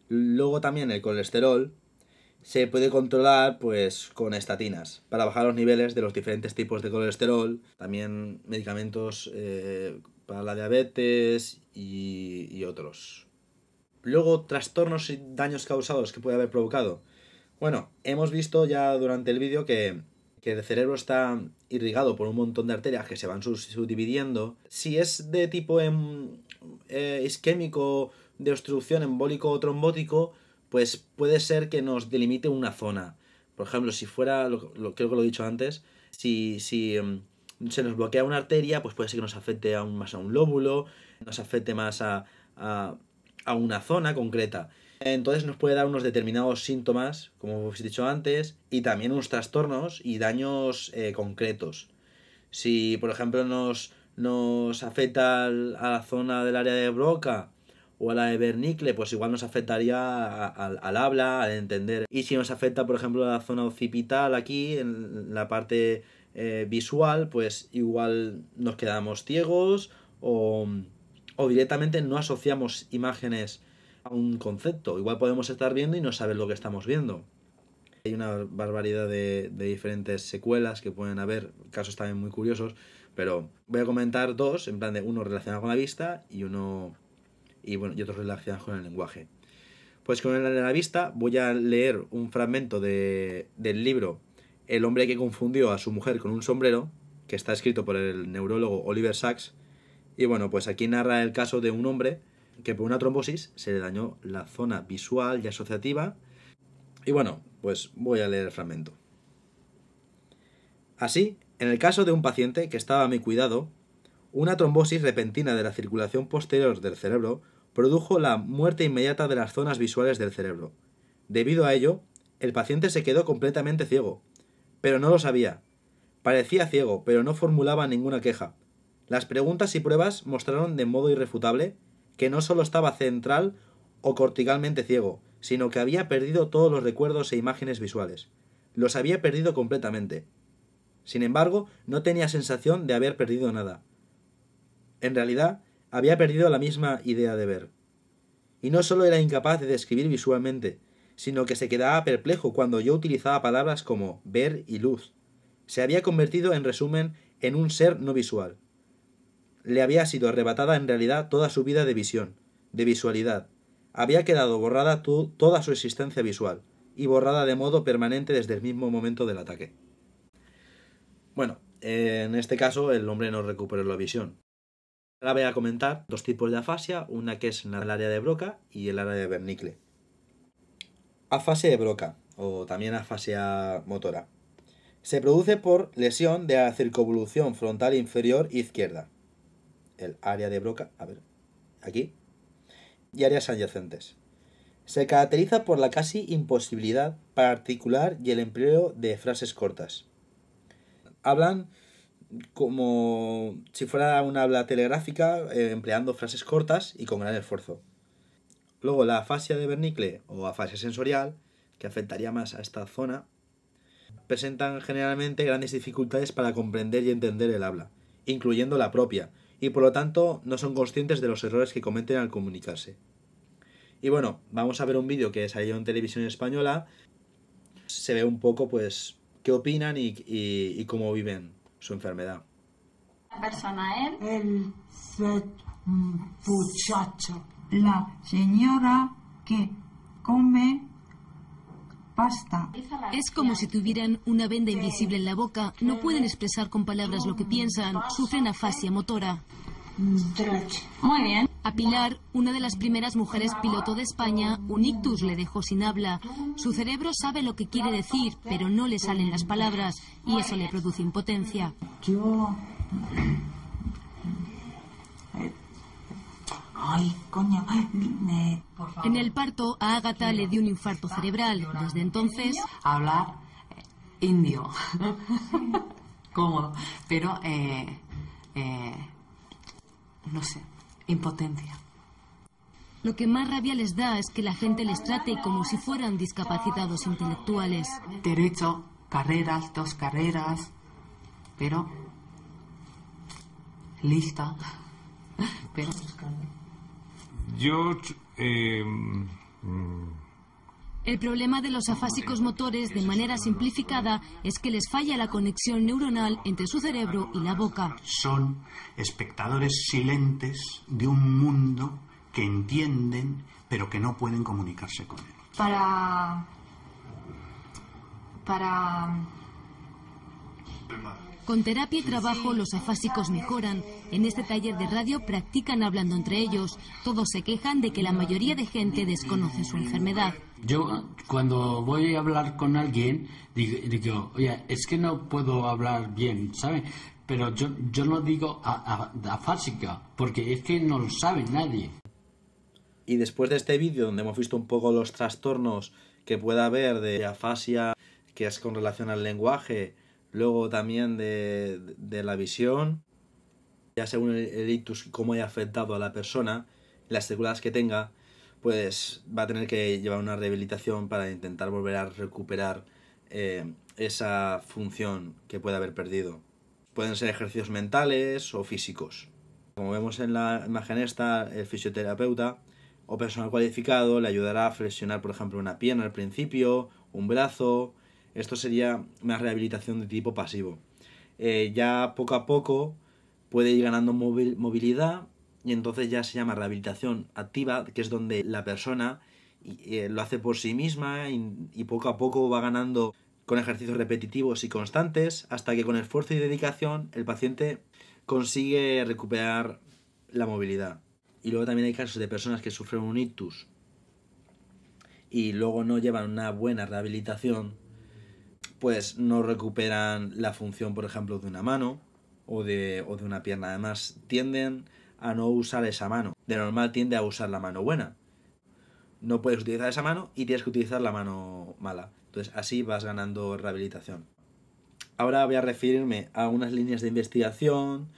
Luego también el colesterol se puede controlar pues con estatinas para bajar los niveles de los diferentes tipos de colesterol, también medicamentos eh, para la diabetes y otros. Luego, trastornos y daños causados que puede haber provocado. Bueno, hemos visto ya durante el vídeo que, el cerebro está irrigado por un montón de arterias que se van subdividiendo. Si es de tipo em, eh, isquémico, de obstrucción embólico o trombótico, pues puede ser que nos delimite una zona. Por ejemplo, si fuera, lo, creo que lo he dicho antes, si, em, se nos bloquea una arteria, pues puede ser que nos afecte aún más a un lóbulo, nos afecte más a, a una zona concreta. Entonces nos puede dar unos determinados síntomas, como os he dicho antes, y también unos trastornos y daños eh, concretos. Si, por ejemplo, nos, afecta a la zona del área de Broca o a la de vernicle, pues igual nos afectaría al, habla, al entender. Y si nos afecta, por ejemplo, a la zona occipital aquí, en la parte eh, visual, pues igual nos quedamos ciegos o directamente no asociamos imágenes a un concepto. Igual podemos estar viendo y no saber lo que estamos viendo. Hay una barbaridad de, diferentes secuelas que pueden haber, casos también muy curiosos, pero voy a comentar dos, en plan de uno relacionado con la vista y uno y bueno, y otro relacionado con el lenguaje. Pues con el de la vista voy a leer un fragmento de, del libro El hombre que confundió a su mujer con un sombrero, que está escrito por el neurólogo Oliver Sacks. Y bueno, pues aquí narra el caso de un hombre que por una trombosis se le dañó la zona visual y asociativa. Y bueno, pues voy a leer el fragmento. Así, en el caso de un paciente que estaba a mi cuidado, una trombosis repentina de la circulación posterior del cerebro produjo la muerte inmediata de las zonas visuales del cerebro. Debido a ello, el paciente se quedó completamente ciego, pero no lo sabía. Parecía ciego, pero no formulaba ninguna queja. Las preguntas y pruebas mostraron de modo irrefutable que no solo estaba central o corticalmente ciego, sino que había perdido todos los recuerdos e imágenes visuales. Los había perdido completamente. Sin embargo, no tenía sensación de haber perdido nada. En realidad, había perdido la misma idea de ver. Y no solo era incapaz de describir visualmente, sino que se quedaba perplejo cuando yo utilizaba palabras como ver y luz. Se había convertido, en resumen, en un ser no visual. Le había sido arrebatada en realidad toda su vida de visión, de visualidad. Había quedado borrada toda su existencia visual, y borrada de modo permanente desde el mismo momento del ataque. Bueno, en este caso el hombre no recuperó la visión. Ahora voy a comentar dos tipos de afasia, una que es en el área de Broca y el área de Bernicle. Afasia de Broca, o también afasia motora. Se produce por lesión de la circunvolución frontal inferior izquierda el área de Broca, a ver, aquí, y áreas adyacentes. Se caracteriza por la casi imposibilidad para articular y el empleo de frases cortas. Hablan como si fuera una habla telegráfica, eh, empleando frases cortas y con gran esfuerzo. Luego la afasia de vernicle o afasia sensorial, que afectaría más a esta zona, presentan generalmente grandes dificultades para comprender y entender el habla, incluyendo la propia, y por lo tanto no son conscientes de los errores que cometen al comunicarse. Y bueno, vamos a ver un vídeo que salió en televisión española. Se ve un poco, pues, qué opinan y, cómo viven su enfermedad. La mm, señora que come es como si tuvieran una venda invisible en la boca, no pueden expresar con palabras lo que piensan, sufren afasia motora. Muy bien. A Pilar, una de las primeras mujeres piloto de España, un ictus le dejó sin habla. Su cerebro sabe lo que quiere decir, pero no le salen las palabras y eso le produce impotencia. Ay, coño, En el parto, a Ágata le dio un infarto cerebral. Desde entonces... Hablar eh, indio. Cómodo. Pero, eh, eh, no sé, impotencia. Lo que más rabia les da es que la gente les trate como si fueran discapacitados intelectuales. Derecho, carreras, dos carreras, pero lista, pero George... Eh, mm. el problema de los afásicos motores, de manera simplificada, es que les falla la conexión neuronal entre su cerebro y la boca. Son espectadores silentes de un mundo que entienden, pero que no pueden comunicarse con él. Para. para. Con terapia y trabajo los afásicos mejoran. En este taller de radio practican hablando entre ellos. Todos se quejan de que la mayoría de gente desconoce su enfermedad. Yo cuando voy a hablar con alguien, digo, oye, es que no puedo hablar bien, ¿sabes? Pero yo, yo no digo a, afásica, porque es que no lo sabe nadie. Y después de este vídeo donde hemos visto un poco los trastornos que pueda haber de afasia, que es con relación al lenguaje, luego también de, la visión, ya según el, el cómo haya afectado a la persona, las secuelas que tenga, pues va a tener que llevar una rehabilitación para intentar volver a recuperar eh, esa función que puede haber perdido. Pueden ser ejercicios mentales o físicos. Como vemos en la imagen esta, el fisioterapeuta o personal cualificado le ayudará a flexionar, por ejemplo, una pierna al principio, un brazo, esto sería una rehabilitación de tipo pasivo. Eh, ya poco a poco puede ir ganando movilidad y entonces ya se llama rehabilitación activa, que es donde la persona eh, lo hace por sí misma y, y poco a poco va ganando con ejercicios repetitivos y constantes hasta que con esfuerzo y dedicación el paciente consigue recuperar la movilidad. Y luego también hay casos de personas que sufren un ictus y luego no llevan una buena rehabilitación pues no recuperan la función, por ejemplo, de una mano o de, de una pierna. Además, tienden a no usar esa mano. De normal tiende a usar la mano buena. No puedes utilizar esa mano y tienes que utilizar la mano mala. Entonces así vas ganando rehabilitación. Ahora voy a referirme a unas líneas de investigación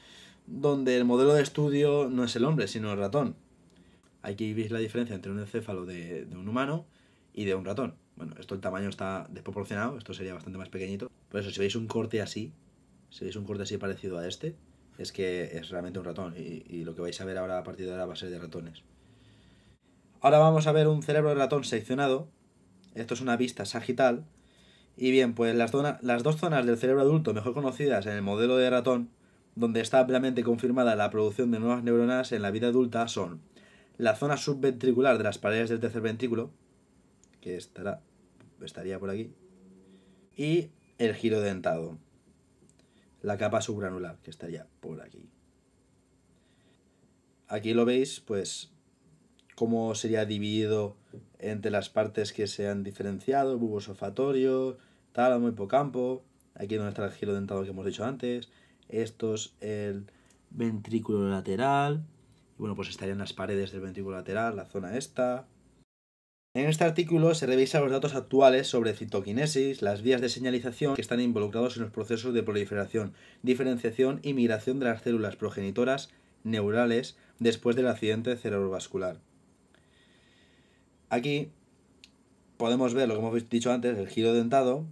donde el modelo de estudio no es el hombre, sino el ratón. Aquí veis la diferencia entre un encéfalo de un humano y de un ratón. Bueno, esto el tamaño está desproporcionado, esto sería bastante más pequeñito. Por eso, si veis un corte así, si veis un corte así parecido a este, es que es realmente un ratón. Y, lo que vais a ver ahora a partir de ahora va a ser de ratones. Ahora vamos a ver un cerebro de ratón seccionado. Esto es una vista sagital. Y bien, pues las, las dos zonas del cerebro adulto mejor conocidas en el modelo de ratón, donde está ampliamente confirmada la producción de nuevas neuronas en la vida adulta, son la zona subventricular de las paredes del tercer ventrículo, que estará, estaría por aquí, y el giro dentado, la capa subgranular, que estaría por aquí. Aquí lo veis, pues, cómo sería dividido entre las partes que se han diferenciado, bulbo sofatorio tálamo, hipocampo, aquí donde está el giro dentado que hemos dicho antes, esto es el ventrículo lateral, y bueno, pues estarían las paredes del ventrículo lateral, la zona esta, en este artículo se revisan los datos actuales sobre citoquinesis, las vías de señalización que están involucrados en los procesos de proliferación, diferenciación y migración de las células progenitoras neurales después del accidente cerebrovascular. Aquí podemos ver lo que hemos dicho antes, el giro dentado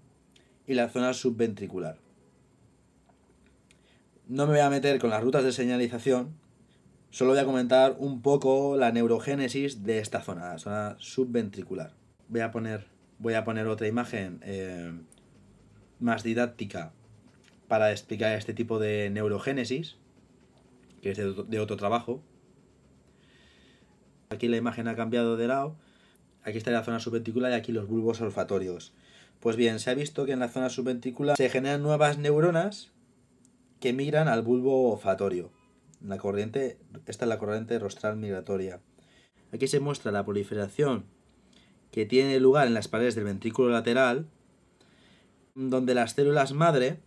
y la zona subventricular. No me voy a meter con las rutas de señalización Solo voy a comentar un poco la neurogénesis de esta zona, la zona subventricular. Voy a poner, voy a poner otra imagen eh, más didáctica para explicar este tipo de neurogénesis, que es de, de otro trabajo. Aquí la imagen ha cambiado de lado. Aquí está la zona subventricular y aquí los bulbos olfatorios. Pues bien, se ha visto que en la zona subventricular se generan nuevas neuronas que migran al bulbo olfatorio la corriente, esta es la corriente rostral migratoria. Aquí se muestra la proliferación que tiene lugar en las paredes del ventrículo lateral, donde las células madre,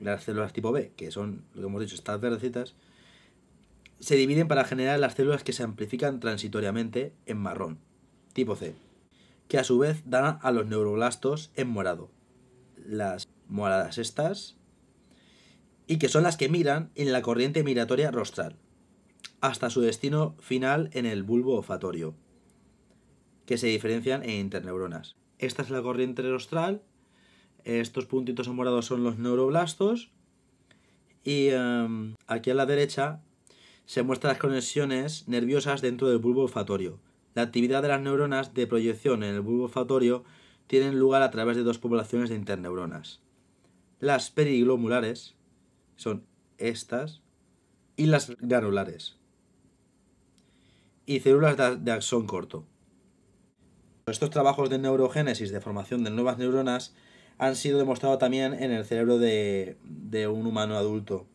las células tipo B, que son, lo que hemos dicho, estas verdecitas, se dividen para generar las células que se amplifican transitoriamente en marrón, tipo C, que a su vez dan a los neuroblastos en morado. Las moradas estas y que son las que miran en la corriente migratoria rostral, hasta su destino final en el bulbo olfatorio, que se diferencian en interneuronas. Esta es la corriente rostral, estos puntitos morados son los neuroblastos, y em, aquí a la derecha se muestran las conexiones nerviosas dentro del bulbo olfatorio. La actividad de las neuronas de proyección en el bulbo olfatorio tienen lugar a través de dos poblaciones de interneuronas. Las periglomulares, son estas y las granulares. Y células de axón corto. Estos trabajos de neurogénesis de formación de nuevas neuronas han sido demostrados también en el cerebro de, un humano adulto,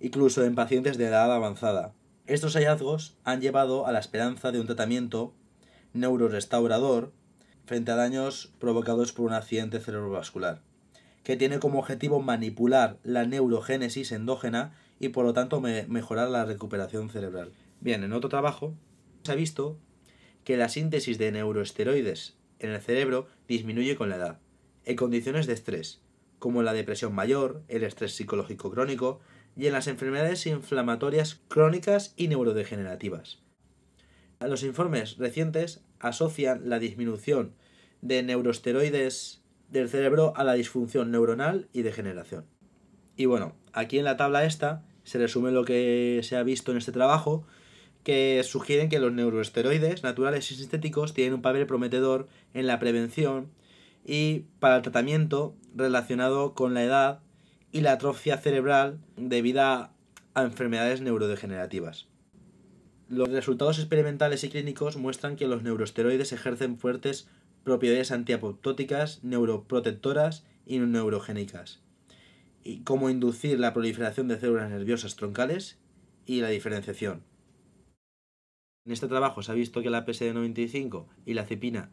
incluso en pacientes de edad avanzada. Estos hallazgos han llevado a la esperanza de un tratamiento neurorestaurador frente a daños provocados por un accidente cerebrovascular que tiene como objetivo manipular la neurogénesis endógena y por lo tanto mejorar la recuperación cerebral. Bien, en otro trabajo se ha visto que la síntesis de neuroesteroides en el cerebro disminuye con la edad, en condiciones de estrés, como la depresión mayor, el estrés psicológico crónico y en las enfermedades inflamatorias crónicas y neurodegenerativas. Los informes recientes asocian la disminución de neuroesteroides del cerebro a la disfunción neuronal y degeneración. Y bueno, aquí en la tabla esta se resume lo que se ha visto en este trabajo, que sugieren que los neuroesteroides naturales y sintéticos tienen un papel prometedor en la prevención y para el tratamiento relacionado con la edad y la atrofia cerebral debida a enfermedades neurodegenerativas. Los resultados experimentales y clínicos muestran que los neuroesteroides ejercen fuertes propiedades antiapoptóticas, neuroprotectoras y neurogénicas, y cómo inducir la proliferación de células nerviosas troncales y la diferenciación. En este trabajo se ha visto que la PSD95 y la cepina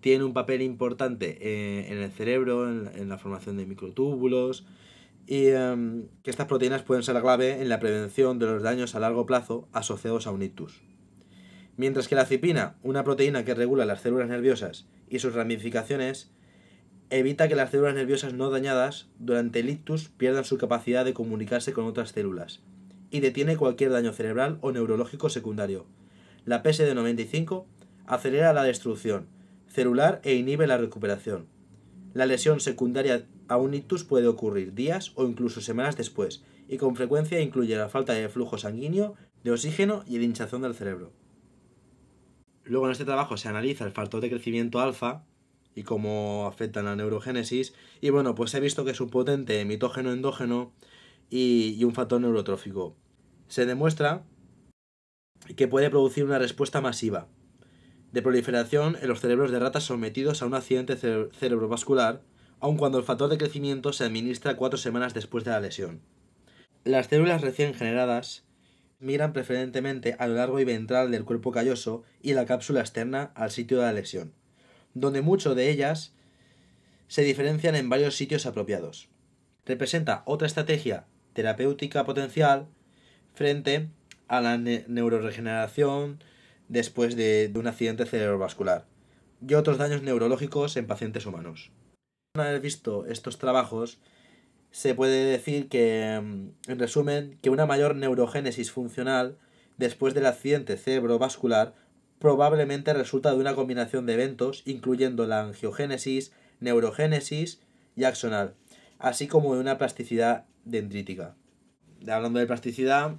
tienen un papel importante eh, en el cerebro, en la, formación de microtúbulos, y em, que estas proteínas pueden ser clave en la prevención de los daños a largo plazo asociados a un ictus. Mientras que la cipina, una proteína que regula las células nerviosas y sus ramificaciones, evita que las células nerviosas no dañadas durante el ictus pierdan su capacidad de comunicarse con otras células y detiene cualquier daño cerebral o neurológico secundario. La PSD95 acelera la destrucción celular e inhibe la recuperación. La lesión secundaria a un ictus puede ocurrir días o incluso semanas después y con frecuencia incluye la falta de flujo sanguíneo, de oxígeno y el hinchazón del cerebro. Luego en este trabajo se analiza el factor de crecimiento alfa y cómo afecta la neurogénesis. Y bueno, pues he visto que es un potente mitógeno endógeno y, un factor neurotrófico. Se demuestra que puede producir una respuesta masiva de proliferación en los cerebros de ratas sometidos a un accidente cerebrovascular, aun cuando el factor de crecimiento se administra cuatro semanas después de la lesión. Las células recién generadas miran preferentemente a lo largo y ventral del cuerpo calloso y la cápsula externa al sitio de la lesión, donde muchas de ellas se diferencian en varios sitios apropiados. Representa otra estrategia terapéutica potencial frente a la neuroregeneración después de, un accidente cerebrovascular y otros daños neurológicos en pacientes humanos. visto estos trabajos, se puede decir que, mm, en resumen, que una mayor neurogénesis funcional después del accidente cerebrovascular probablemente resulta de una combinación de eventos, incluyendo la angiogénesis, neurogénesis y axonal, así como de una plasticidad dendrítica. Hablando de plasticidad,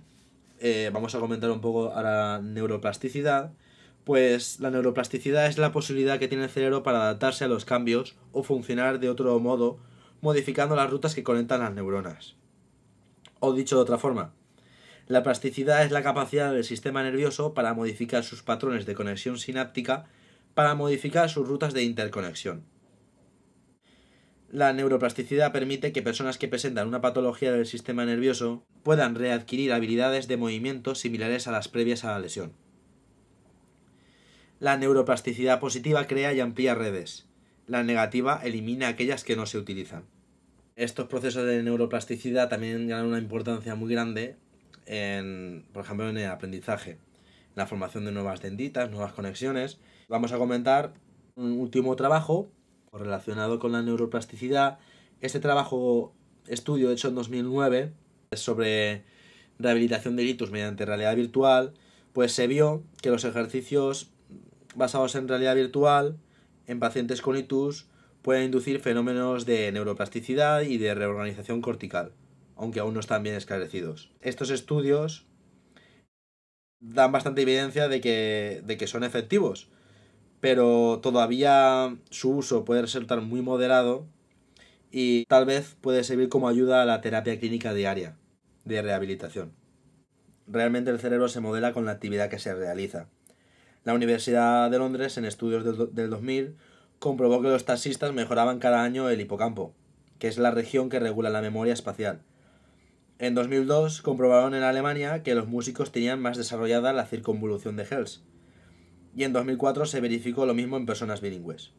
eh, vamos a comentar un poco a la neuroplasticidad. Pues la neuroplasticidad es la posibilidad que tiene el cerebro para adaptarse a los cambios o funcionar de otro modo modificando las rutas que conectan las neuronas. O dicho de otra forma, la plasticidad es la capacidad del sistema nervioso para modificar sus patrones de conexión sináptica para modificar sus rutas de interconexión. La neuroplasticidad permite que personas que presentan una patología del sistema nervioso puedan readquirir habilidades de movimiento similares a las previas a la lesión. La neuroplasticidad positiva crea y amplía redes. La negativa elimina aquellas que no se utilizan estos procesos de neuroplasticidad también ganan una importancia muy grande en, por ejemplo, en el aprendizaje, en la formación de nuevas denditas, nuevas conexiones. Vamos a comentar un último trabajo relacionado con la neuroplasticidad. Este trabajo, estudio hecho en 2009, sobre rehabilitación de gritos mediante realidad virtual, pues se vio que los ejercicios basados en realidad virtual en pacientes con itus pueden inducir fenómenos de neuroplasticidad y de reorganización cortical, aunque aún no están bien esclarecidos. Estos estudios dan bastante evidencia de que, de que son efectivos, pero todavía su uso puede resultar muy moderado y tal vez puede servir como ayuda a la terapia clínica diaria de rehabilitación. Realmente el cerebro se modela con la actividad que se realiza. La Universidad de Londres, en estudios del, 2000, comprobó que los taxistas mejoraban cada año el hipocampo, que es la región que regula la memoria espacial. En 2002 comprobaron en Alemania que los músicos tenían más desarrollada la circunvolución de Hells. Y en 2004 se verificó lo mismo en personas bilingües.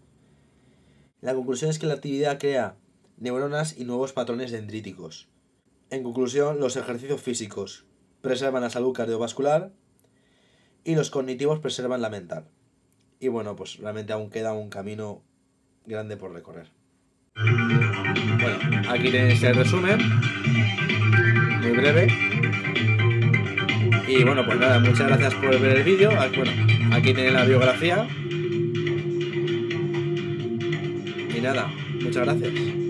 La conclusión es que la actividad crea neuronas y nuevos patrones dendríticos. En conclusión, los ejercicios físicos preservan la salud cardiovascular y los cognitivos preservan la mental. Y bueno, pues realmente aún queda un camino grande por recorrer. Bueno, aquí tenéis el resumen, muy breve. Y bueno, pues nada, muchas gracias por ver el vídeo. Ah, bueno, aquí tenéis la biografía. Y nada, muchas gracias.